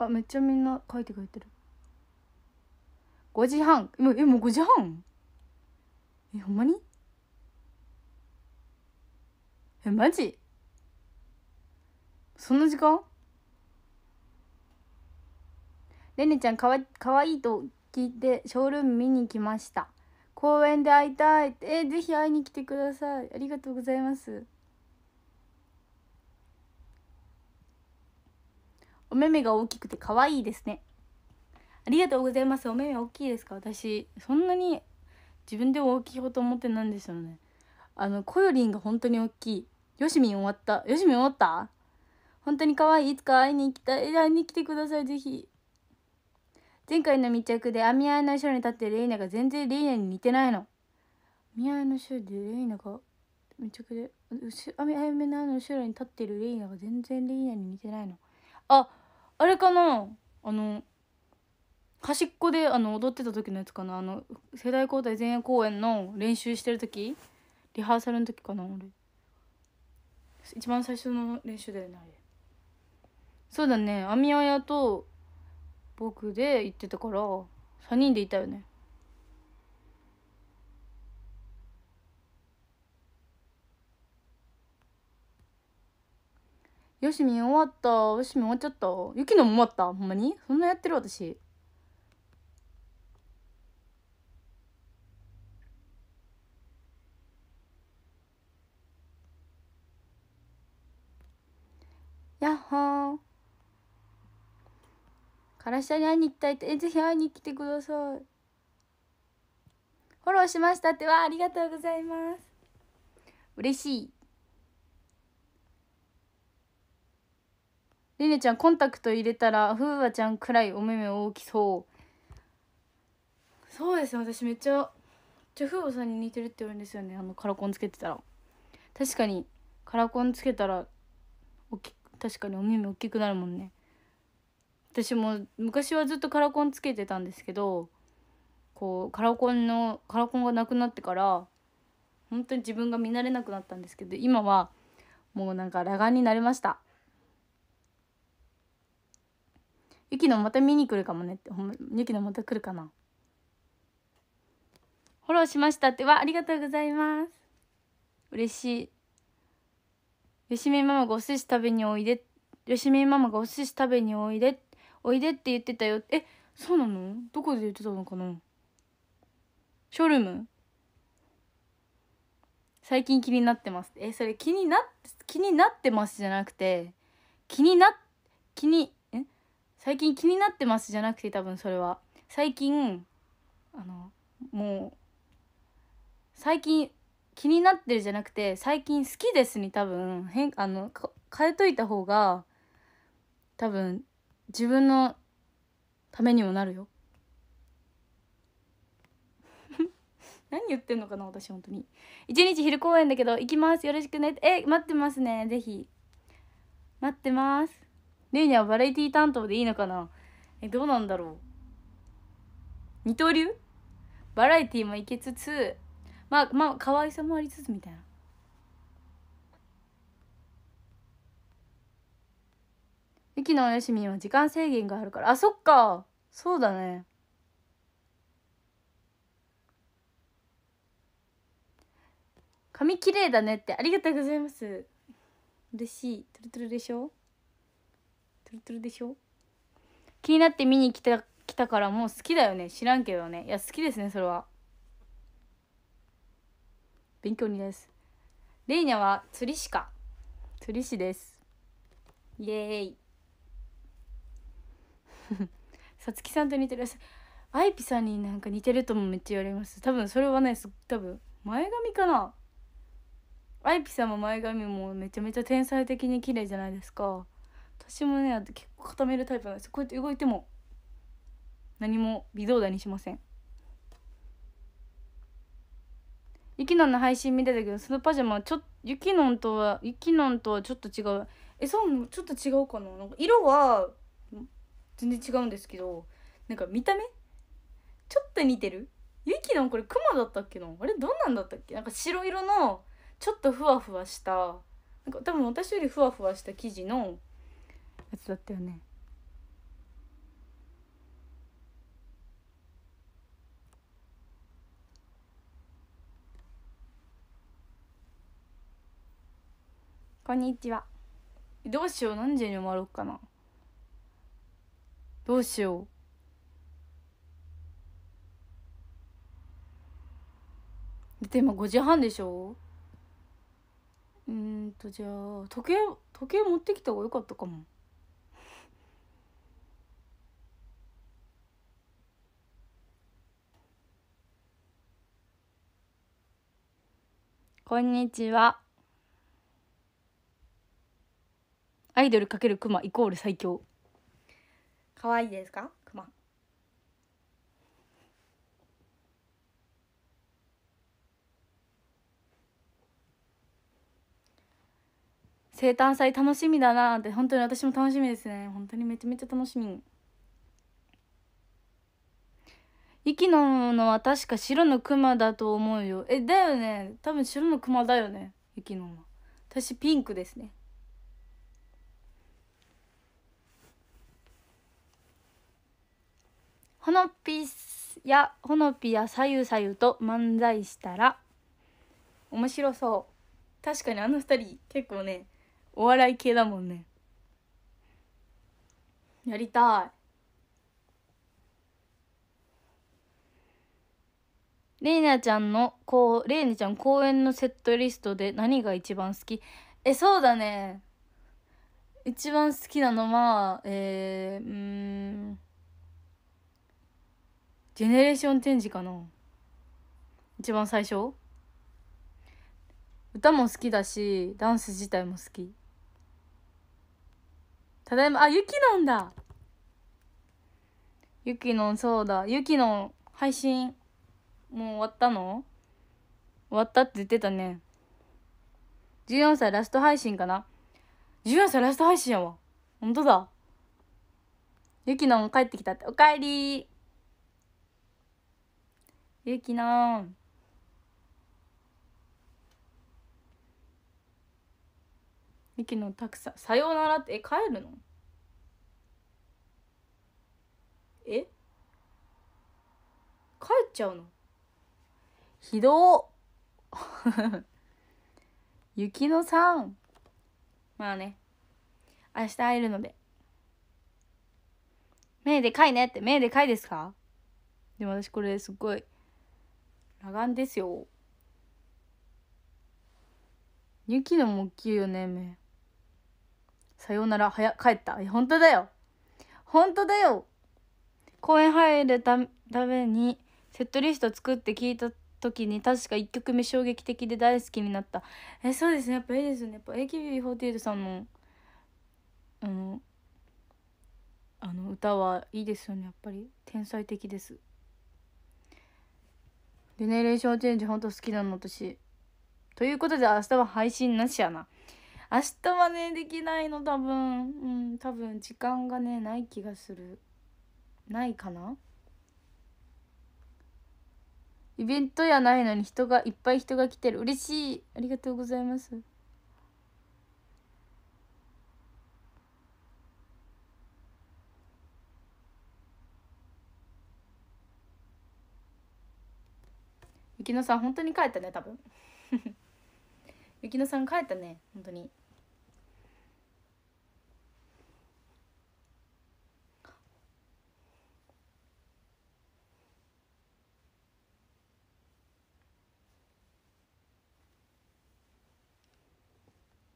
あめっちゃみんな書いてくれてる5時半えもう5時半えほんまにえマジそんな時間レネちゃんかわかわいいと聞いてショールーム見に来ました公園で会いたいえぜひ会いに来てくださいありがとうございますお目目が大きくて可愛いですねありがとうございますお目目大きいですか私そんなに自分でも大きいほと思ってなんですよねあのこよりんが本当に大きいよしみん終わったよしみん終わった本当に可愛いいつか会いに行きたい会いに来てくださいぜひ前回の密着でアミアイの後ろに立ってレイナが全然レイナに似てないのアミいの後ろでレイナが密着でアミアイの後ろに立ってるレイナが全然レイナに似てないのああれかなあの端っこであの踊ってた時のやつかなあの世代交代前夜公演の練習してる時リハーサルの時かな俺一番最初の練習だよねあれそうだね網あやと僕で行ってたから3人でいたよねよしみ終わったよしみ終わっちゃったゆきのも終わったほんまにそんなやってる私はんからしゃに会いに行きたいってえぜひ会いに来てくださいフォローしましたってわありがとうございます嬉しいりねちゃんコンタクト入れたらふうわちゃんくらいお目目大きそうそうですね私めっちゃじゃふうわさんに似てるって言うんですよねあのカラコンつけてたら確かにカラコンつけたら大き確かにお耳大きくなるもんね私も昔はずっとカラコンつけてたんですけどこうカラコンのカラコンがなくなってから本当に自分が見慣れなくなったんですけど今はもうなんか裸眼になれましたゆきのまた見に来るかもねってほんまゆきのまた来るかなフォローしましたってわありがとうございます嬉しいよしみママがお寿司食べにおいでよしみママがお寿司食べにおいでおいでって言ってたよえそうなのどこで言ってたのかなショールーム最近気になってますえそれ気にな気になってますじゃなくて気にな気にえ最近気になってますじゃなくて多分それは最近あのもう最近気になってるじゃなくて最近好きですに多分変あの変えといた方が多分自分のためにもなるよ 何言ってんのかな私本当に一日昼公演だけど行きますよろしくねえ待ってますねぜひ待ってますレイニャはバラエティ担当でいいのかなえどうなんだろう二刀流バラエティも行けつつまあまあ可愛さもありつつみたいな雪ののよしみんは時間制限があるからあそっかそうだね髪綺麗だねってありがとうございます嬉しいトゥルトゥルでしょトゥルトゥルでしょ気になって見に来た来たからもう好きだよね知らんけどねいや好きですねそれは勉強にです。レイニャは釣り師か。釣り師です。イエーイ。さつきさんと似てる。アイピさんになんか似てるともめっちゃ言われます。多分それはね、多分前髪かな。アイピさんも前髪もめちゃめちゃ天才的に綺麗じゃないですか。私もね、結構固めるタイプなんですこうやって動いても何も微動だにしません。ゆきのんの配信見てたけどそのパジャマちょっゆきのんとはゆきのんとはちょっと違うえそうちょっと違うかななんか色は全然違うんですけどなんか見た目ちょっと似てるゆきのんこれクマだったっけなあれどんなんだったっけなんか白色のちょっとふわふわしたなんか多分私よりふわふわした生地のやつだったよねこんにちはどうしよう何時に終わろうかなどうしようだって今5時半でしょうんとじゃあ時計時計持ってきた方が良かったかもこんにちはアイドルか×クマイコール最強可愛いですかクマ生誕祭楽しみだなって本当に私も楽しみですね本当にめちゃめちゃ楽しみ息ののは確か白のクマだと思うよえだよね多分白のクマだよね雪の私ピンクですねほのぴやほのぴやさゆさゆと漫才したら面白そう確かにあの2人結構ねお笑い系だもんねやりたいれいなちゃんのこうれいなちゃん公演のセットリストで何が一番好きえそうだね一番好きなのはえー、うんジェネレーションチェンジかな一番最初歌も好きだしダンス自体も好きただいまあゆきのんだゆきのんそうだゆきのん配信もう終わったの終わったって言ってたね14歳ラスト配信かな14歳ラスト配信やわほんとだゆきのん帰ってきたっておかえりゆきのゆきのたくさん「さようなら」ってえ帰るのえ帰っちゃうのひど ゆきのさんまあね明日会えるので目でかいねって目でかいですかでも私これすっごい裸眼ですよ。雪のきいよね、め。さようなら、早、帰った。本当だよ。本当だよ。公園入るために、セットリスト作って聞いた時に、確か1曲目衝撃的で大好きになった。え、そうですね。やっぱいいですよね。やっぱ AKB48 さんの、あの、あの歌はいいですよね。やっぱり天才的です。ジェネレーションチェンジほんと好きなの私。ということで明日は配信なしやな。明日はね、できないの多分。うん、多分時間がね、ない気がする。ないかなイベントやないのに人が、いっぱい人が来てる。嬉しい。ありがとうございます。雪乃さん本当に帰ったね多分 雪乃さん帰ったね本当に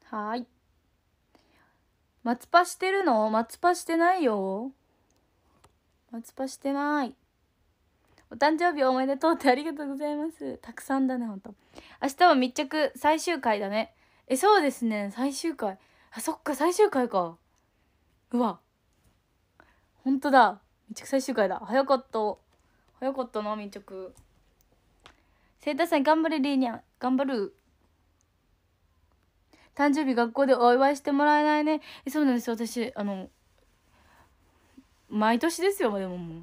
はい松葉してるの松葉してないよ松葉してないお誕生日おめでとうってありがとうございます。たくさんだね、ほんと。明日は密着最終回だね。え、そうですね、最終回。あ、そっか、最終回か。うわ。ほんとだ。密着最終回だ。早かった。早かったな、密着。生徒さん、頑張れ、リーニャ頑張る。誕生日学校でお祝いしてもらえないね。えそうなんです私、あの、毎年ですよ、でももう。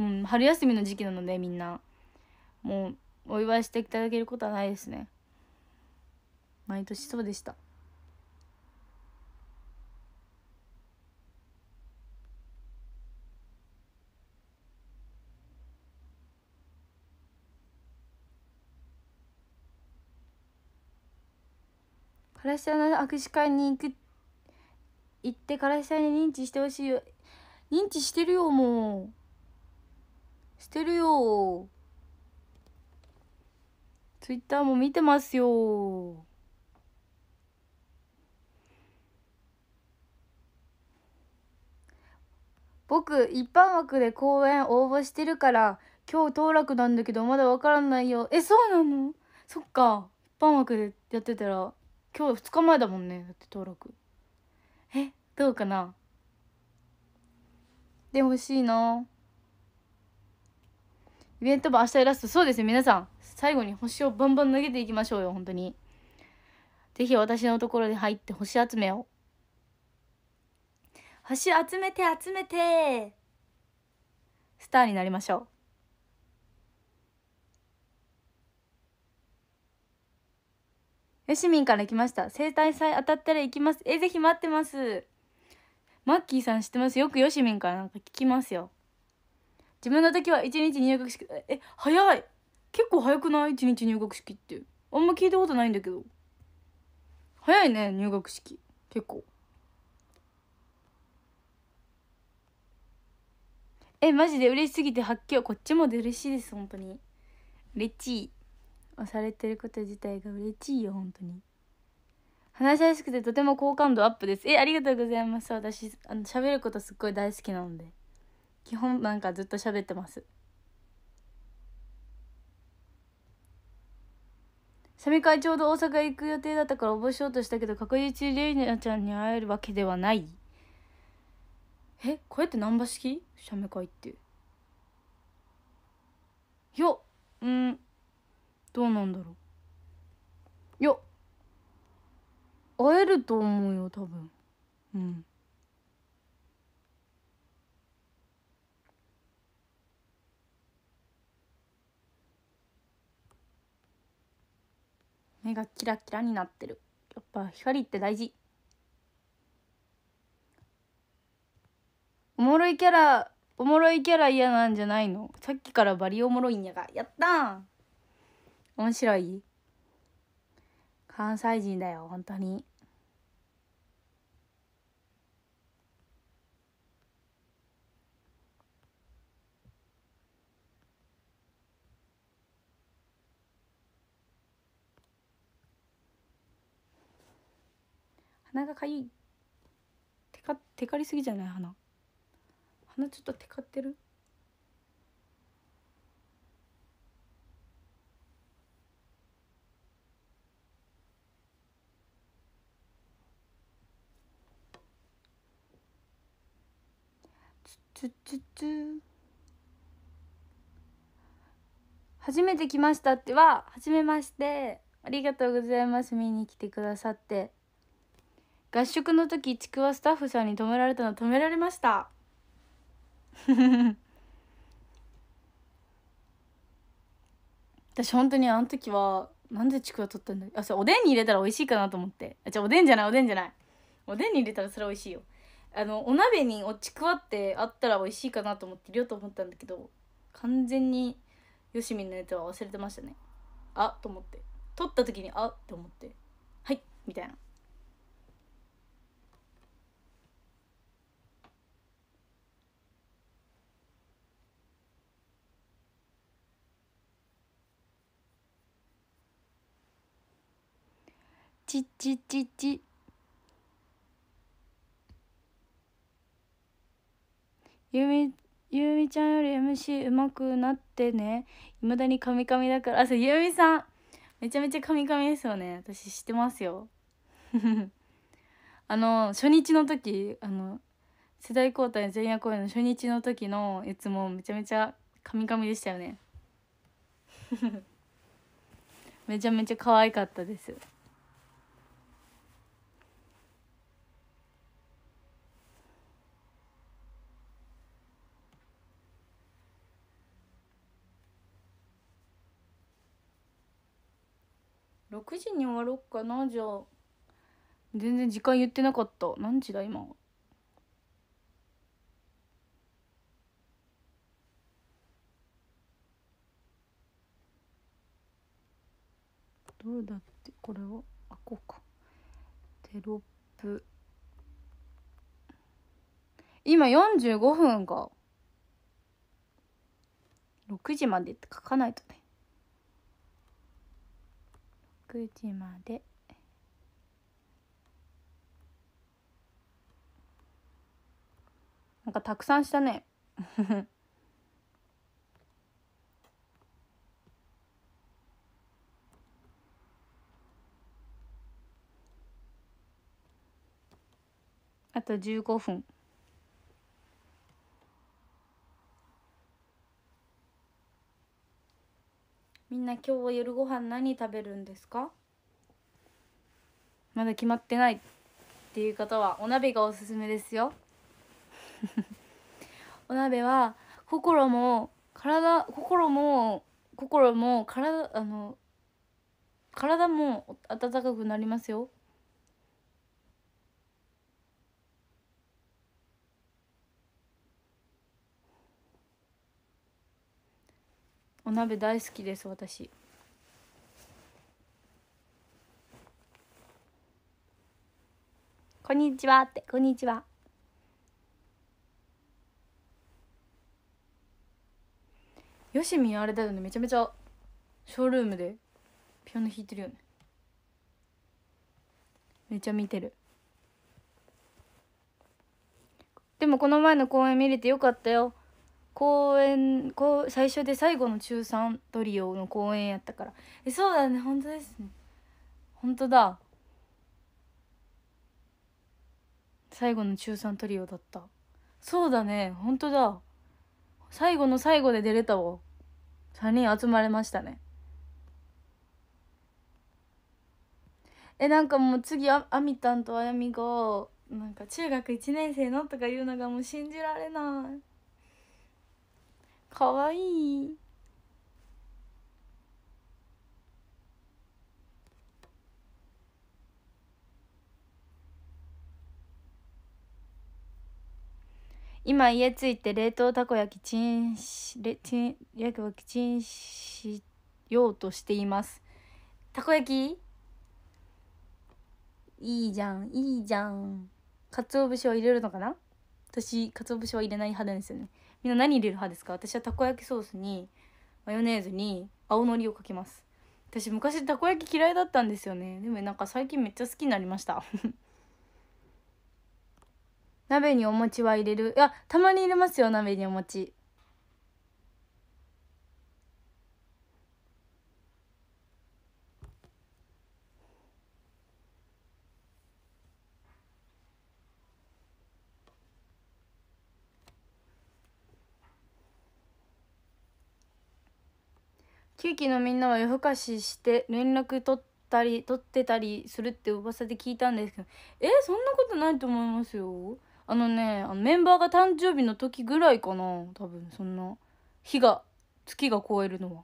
うん、春休みの時期なのでみんなもうお祝いしていただけることはないですね毎年そうでしたカラシアの握手会に行く行ってカラシアに認知してほしいよ認知してるよもう。してるよツイッターも見てますよ僕一般枠で公演応募してるから今日当落なんだけどまだわからないよえそうなのそっか一般枠でやってたら今日2日前だもんねだって当落えどうかなで欲しいなイベントも明日ラストそうですね皆さん最後に星をバンバン投げていきましょうよ本当に是非私のところに入って星集めを星集めて集めてスターになりましょうよしみんから来ました。生体祭当たったら行きます。え、ぜひ待ってます。マッキーさん知ってますよくよしみんからなんか聞きますよ。自分の時は1日入学式え早い結構早くない1日入学式ってあんま聞いたことないんだけど早いね入学式結構えマジで嬉しすぎて発狂こっちもで嬉しいです本当に嬉しい押されてること自体が嬉しいよ本当に話しやすくてとても好感度アップですえありがとうございます私あの喋ることすっごい大好きなので基本なんかずっと喋ってますサ会ちょうど大阪行く予定だったから応募しようとしたけど確実にレイナちゃんに会えるわけではないえこれって難馬式サミ会ってよっうんどうなんだろうよっ会えると思うよ多分うん目がキラキラになってるやっぱ光って大事おもろいキャラおもろいキャラ嫌なんじゃないのさっきからバリおもろいんやがやった面白い関西人だよ本当に。鼻がかゆいテカテカりすぎじゃない鼻鼻ちょっとテカってるツッツ初めて来ましたっては初めましてありがとうございます見に来てくださって合宿の時ちくわスタッフさんに止められたの止められました 私本当にあの時はなんでちくわ取ったんだあそれおでんに入れたら美味しいかなと思ってあじゃあおでんじゃないおでんじゃないおでんに入れたらそれ美味しいよあのお鍋におちくわってあったら美味しいかなと思って入れようと思ったんだけど完全によしみんのやつは忘れてましたねあと思って取った時にあって思ってはいみたいなちちちちゆみゆみちゃんより MC うまくなってねいまだにカミカミだからあそうゆみさんめちゃめちゃカミカミですよね私知ってますよ あの初日の時あの世代交代前夜公演の初日の時のやつもめちゃめちゃカミカミでしたよね めちゃめちゃ可愛かったです6時に終わろっかなじゃあ全然時間言ってなかった何時だ今どうだってこれはあこうかテロップ今45分か6時までって書かないとね9時までなんかたくさんしたね あと15分。みんな今日は夜ご飯何食べるんですかまだ決まってないっていう方はお鍋がおすすめですよ お鍋は心も体心も心も体あの体も温かくなりますよお鍋大好きです私こんにちはってこんにちはよしみあれだよねめちゃめちゃショールームでピアノ弾いてるよねめちゃ見てるでもこの前の公演見れてよかったよ公演こう最初で最後の中3トリオの公演やったからえそうだね本当ですね本当だ最後の中3トリオだったそうだね本当だ最後の最後で出れたわ3人集まれましたねえなんかもう次ああみたんとあやみがなんか中学1年生のとか言うのがもう信じられないかわいい今家着いて冷凍たこ焼きチンしれチン焼き焼きチンしようとしていますたこ焼きいいじゃんいいじゃん鰹節を入れるのかな私鰹節は入れない派なんですよねみんな何入れる派ですか私はたこ焼きソースにマヨネーズに青のりをかけます私昔たこ焼き嫌いだったんですよねでもなんか最近めっちゃ好きになりました 鍋にお餅は入れるいやたまに入れますよ鍋にお餅地域のみんなは夜更かしして連絡取ったり取ってたりするって噂で聞いたんですけどえそんなことないと思いますよあのねあのメンバーが誕生日の時ぐらいかな多分そんな日が月が超えるのは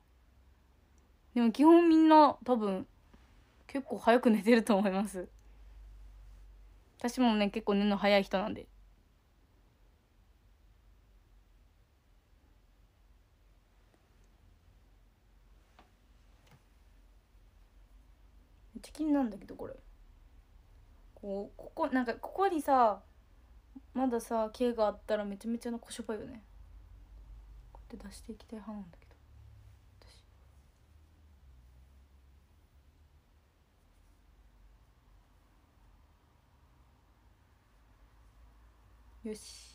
でも基本みんな多分結構早く寝てると思います私もね結構寝るの早い人なんでちゃ気になるんだけどこれこうここなんかここにさまださ毛があったらめちゃめちゃのこしょばいよねこうやって出していきたい派なんだけど私よし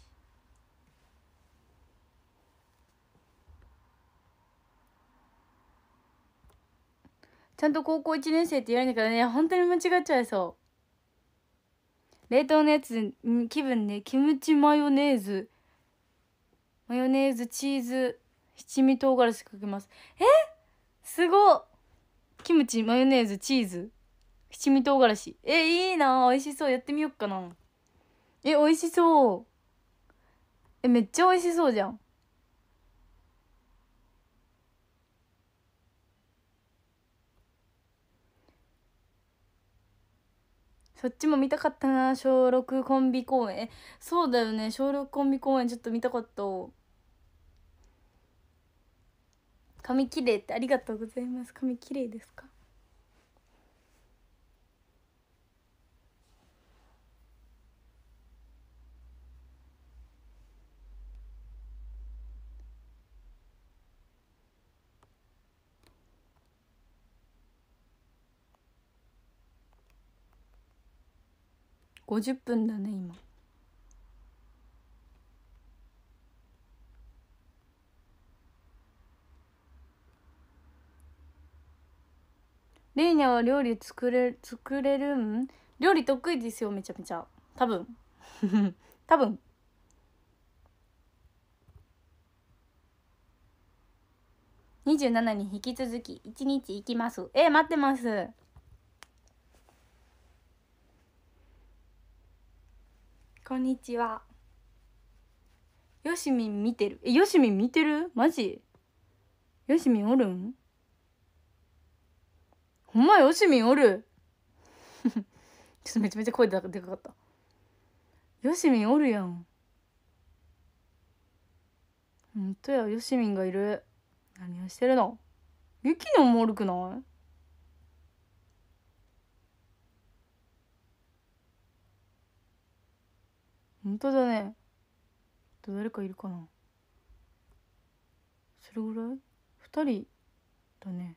ちゃんと高校1年生って言われるんだけどね本当に間違っちゃいそう冷凍のやつ気分ねキムチマヨネーズマヨネーズチーズ七味唐辛子かけますえすごキムチマヨネーズチーズ七味唐辛子えいいな美味しそうやってみよっかなえ美味しそうえめっちゃ美味しそうじゃんそっちも見たかったな小6コンビ公演そうだよね小6コンビ公演ちょっと見たかった髪綺麗ってありがとうございます髪綺麗ですか50分だね今。レイニャは料理作れ作れるん料理得意ですよめちゃめちゃ多分 多分27に引き続き一日行きますえ待ってますこんにちはよしみん見てるえよしみん見てるマジよしみんおるんほんまよしみんおる ちょっとめちゃめちゃ声でかかったよしみんおるやんほんとやよしみんがいる何をしてるの雪のもおるくない本当だね誰かいるかなそれぐらい2人だね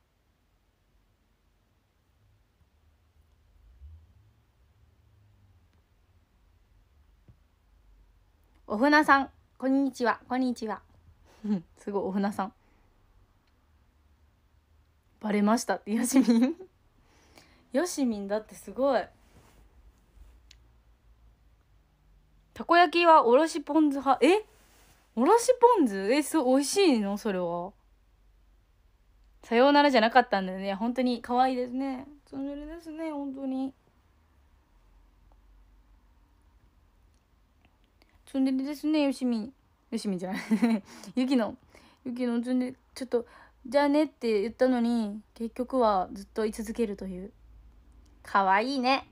おふなさんこんにちはこんにちは すごいおふなさんバレましたってよしみんよしみんだってすごいたこ焼きはおろしポン酢派えおろしポン酢えそう美味しいのそれはさようならじゃなかったんだよね本当に可愛いですねそれですね本当にツンデレですねよしみよしみじゃないゆきのゆきのツンデレちょっとじゃあねって言ったのに結局はずっと居続けるというかわいいね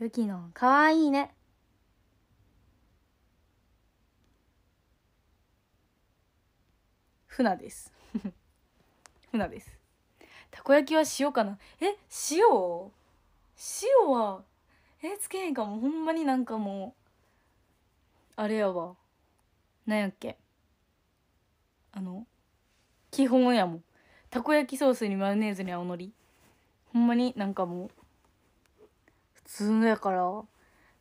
ゆきのかわいいねふなですふな ですたこ焼きは塩かなえ塩塩はえつけへんかもほんまになんかもうあれやわなんやっけあの基本やもんたこ焼きソースにマヨネーズに青のりほんまになんかもう普通やから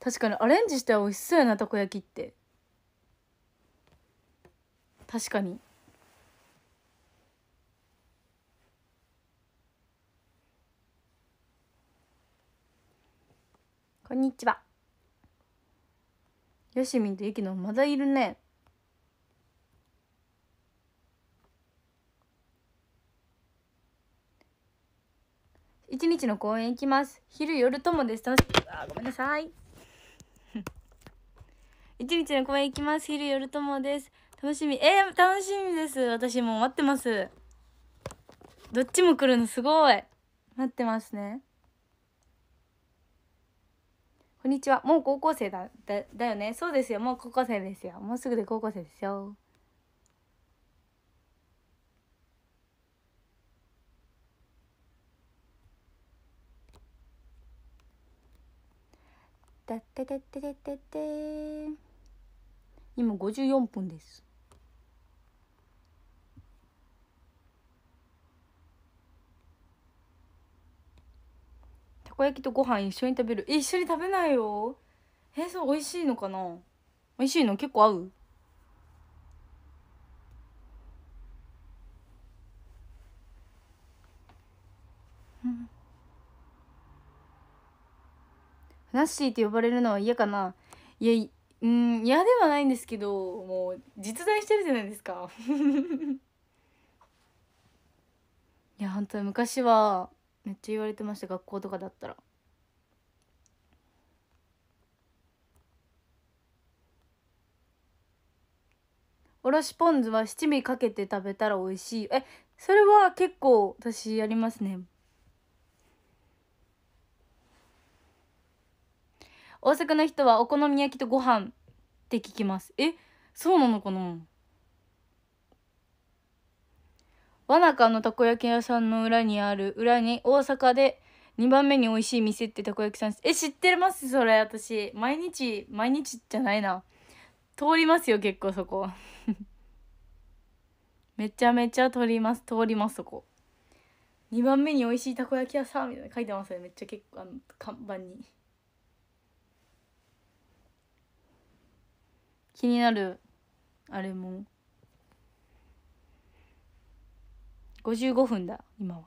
確かにアレンジしては美味しそうやなたこ焼きって確かにこんにちは。よしみんとゆきのまだいるね。一日の公演行きます。昼夜ともです。楽しあ、ごめんなさい。一日の公演行きます。昼夜ともです。楽しみ。えー、楽しみです。私も待ってます。どっちも来るのすごい。待ってますね。こんにちは。もう高校生だ、だ、だよね。そうですよ。もう高校生ですよ。もうすぐで高校生ですよ。だってててててて今54分です。たこ焼きとご飯一緒に食べるえ一緒に食べないよえそう美味しいのかな美味しいの結構合ううんナッシーって呼ばれるのは嫌かないやうん嫌ではないんですけどもう実在してるじゃないですか いや本当昔はめっちゃ言われてました学校とかだったら。おろしポン酢は七味かけて食べたら美味しいえそれは結構私やりますね大阪の人はお好み焼きとご飯って聞きますえそうなのかなわなかのたこ焼き屋さんの裏にある裏に大阪で2番目に美味しい店ってたこ焼きさんえ知ってますそれ私毎日毎日じゃないな通りますよ結構そこ めちゃめちゃ通ります通りますそこ2番目に美味しいたこ焼き屋さんみたいな書いてますねめっちゃ結構あの看板に気になるあれも55分だ今は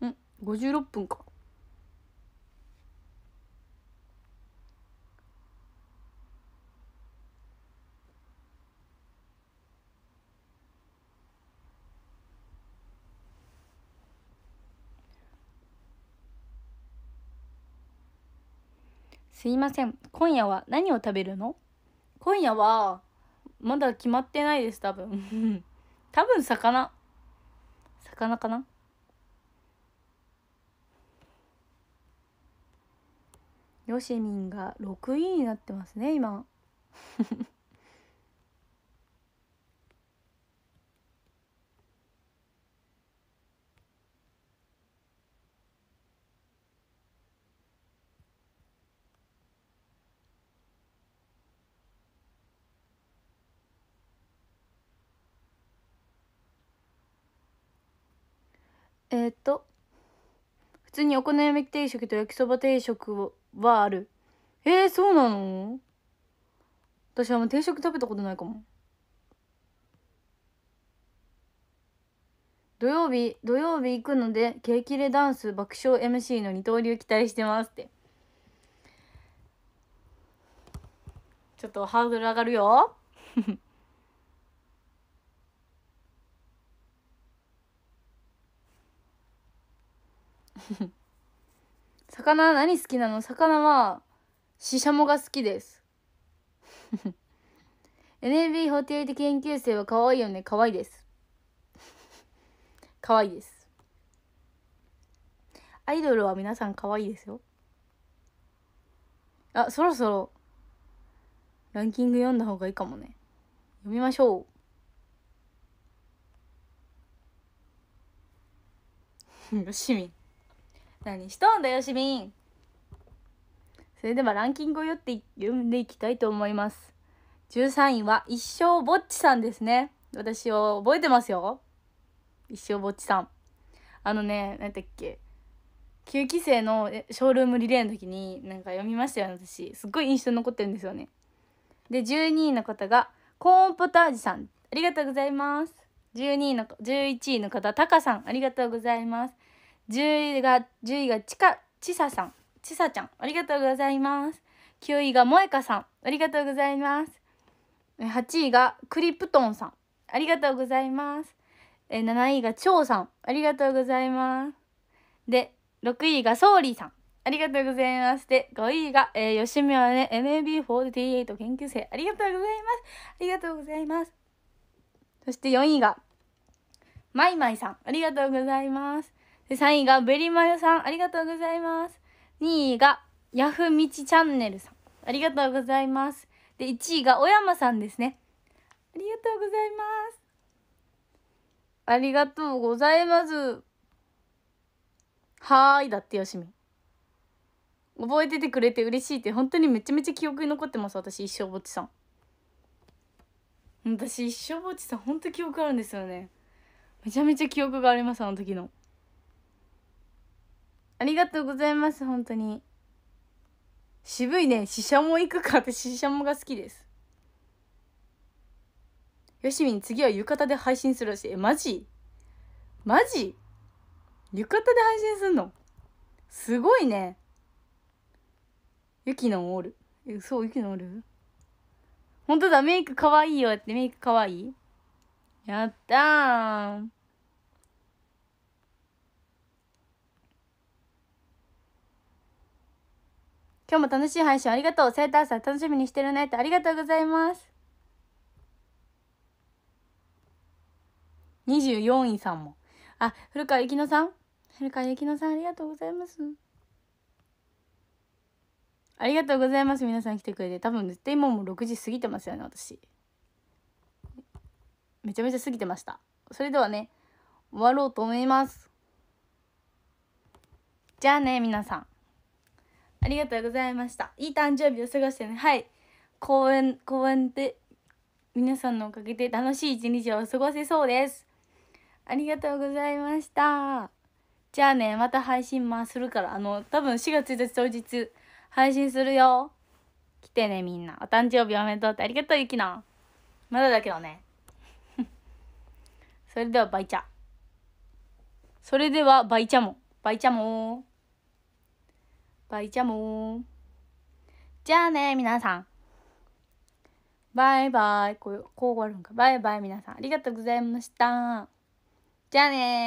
うん56分かすいません今夜は何を食べるの今夜はまだ決まってないです多分 多分魚魚かなよしみんが6位になってますね今 えー、っと、普通にお好み焼き定食と焼きそば定食はある。えー、そうなの私はもう定食食べたことないかも。土曜日、土曜日行くので、ケーキレダンス爆笑 MC の二刀流期待してますって。ちょっとハードル上がるよ。魚何好きなの魚はシシャモが好きです NAB48 研究生は可愛いよね可愛いです可愛いですアイドルは皆さん可愛いですよあそろそろランキング読んだ方がいいかもね読みましょう よしみ何しとんだよしみんそれではランキングを読って読んでいきたいと思います13位は一生ぼっちさんですね私を覚えてますよ一生ぼっちさんあのね何だっけ9期生のショールームリレーの時になんか読みましたよ私すっごい印象に残ってるんですよねで12位の方がコーンポタージュさんありがとうございます12位の11位の方タカさんありがとうございます10位が、10位がちか、ちささん。ちさちゃん、ありがとうございます。9位が萌香さん、ありがとうございます。8位がクリプトンさん、ありがとうございます。7位がチョウさん、ありがとうございます。で、6位がソーリーさん、ありがとうございます。で、5位が、えー、吉村ね、MAB48 研究生、ありがとうございます。ありがとうございます。そして4位が、まいまいさん、ありがとうございます。で、3位がベリマヨさん、ありがとうございます。2位がヤフみちチャンネルさん、ありがとうございます。で、1位が小山さんですね。ありがとうございます。ありがとうございます。はーいだってよしみ。覚えててくれて嬉しいって本当にめちゃめちゃ記憶に残ってます私一生ぼっちさん。私一生ぼっちさん本当記憶あるんですよね。めちゃめちゃ記憶がありますあの時の。ありがとうございます本当に渋いねししゃも行くかってししゃもが好きですよしみに次は浴衣で配信するらしいえマジマジ浴衣で配信すんのすごいねゆきのおるえそうゆきのおる本当だメイクかわいいよってメイクかわいいやったー今日も楽しい配信ありがとう。セーターさん楽しみにしてるねってありがとうございます。24位さんも。あ、古川き乃さん。古川き乃さんありがとうございます。ありがとうございます。皆さん来てくれて。多分絶対もう6時過ぎてますよね、私。めちゃめちゃ過ぎてました。それではね、終わろうと思います。じゃあね、皆さん。ありがとうございましたいい誕生日を過ごしてねはい公園公園で皆さんのおかげで楽しい一日を過ごせそうですありがとうございましたじゃあねまた配信回するからあの多分4月1日当日配信するよ来てねみんなお誕生日おめでとうってありがとうゆきなまだだけどね それではバイチャそれではバイチャもバイチャもバイャモじゃあね、皆さん。バイバイ。こう、こうるんか。バイバイ、皆さん。ありがとうございました。じゃあね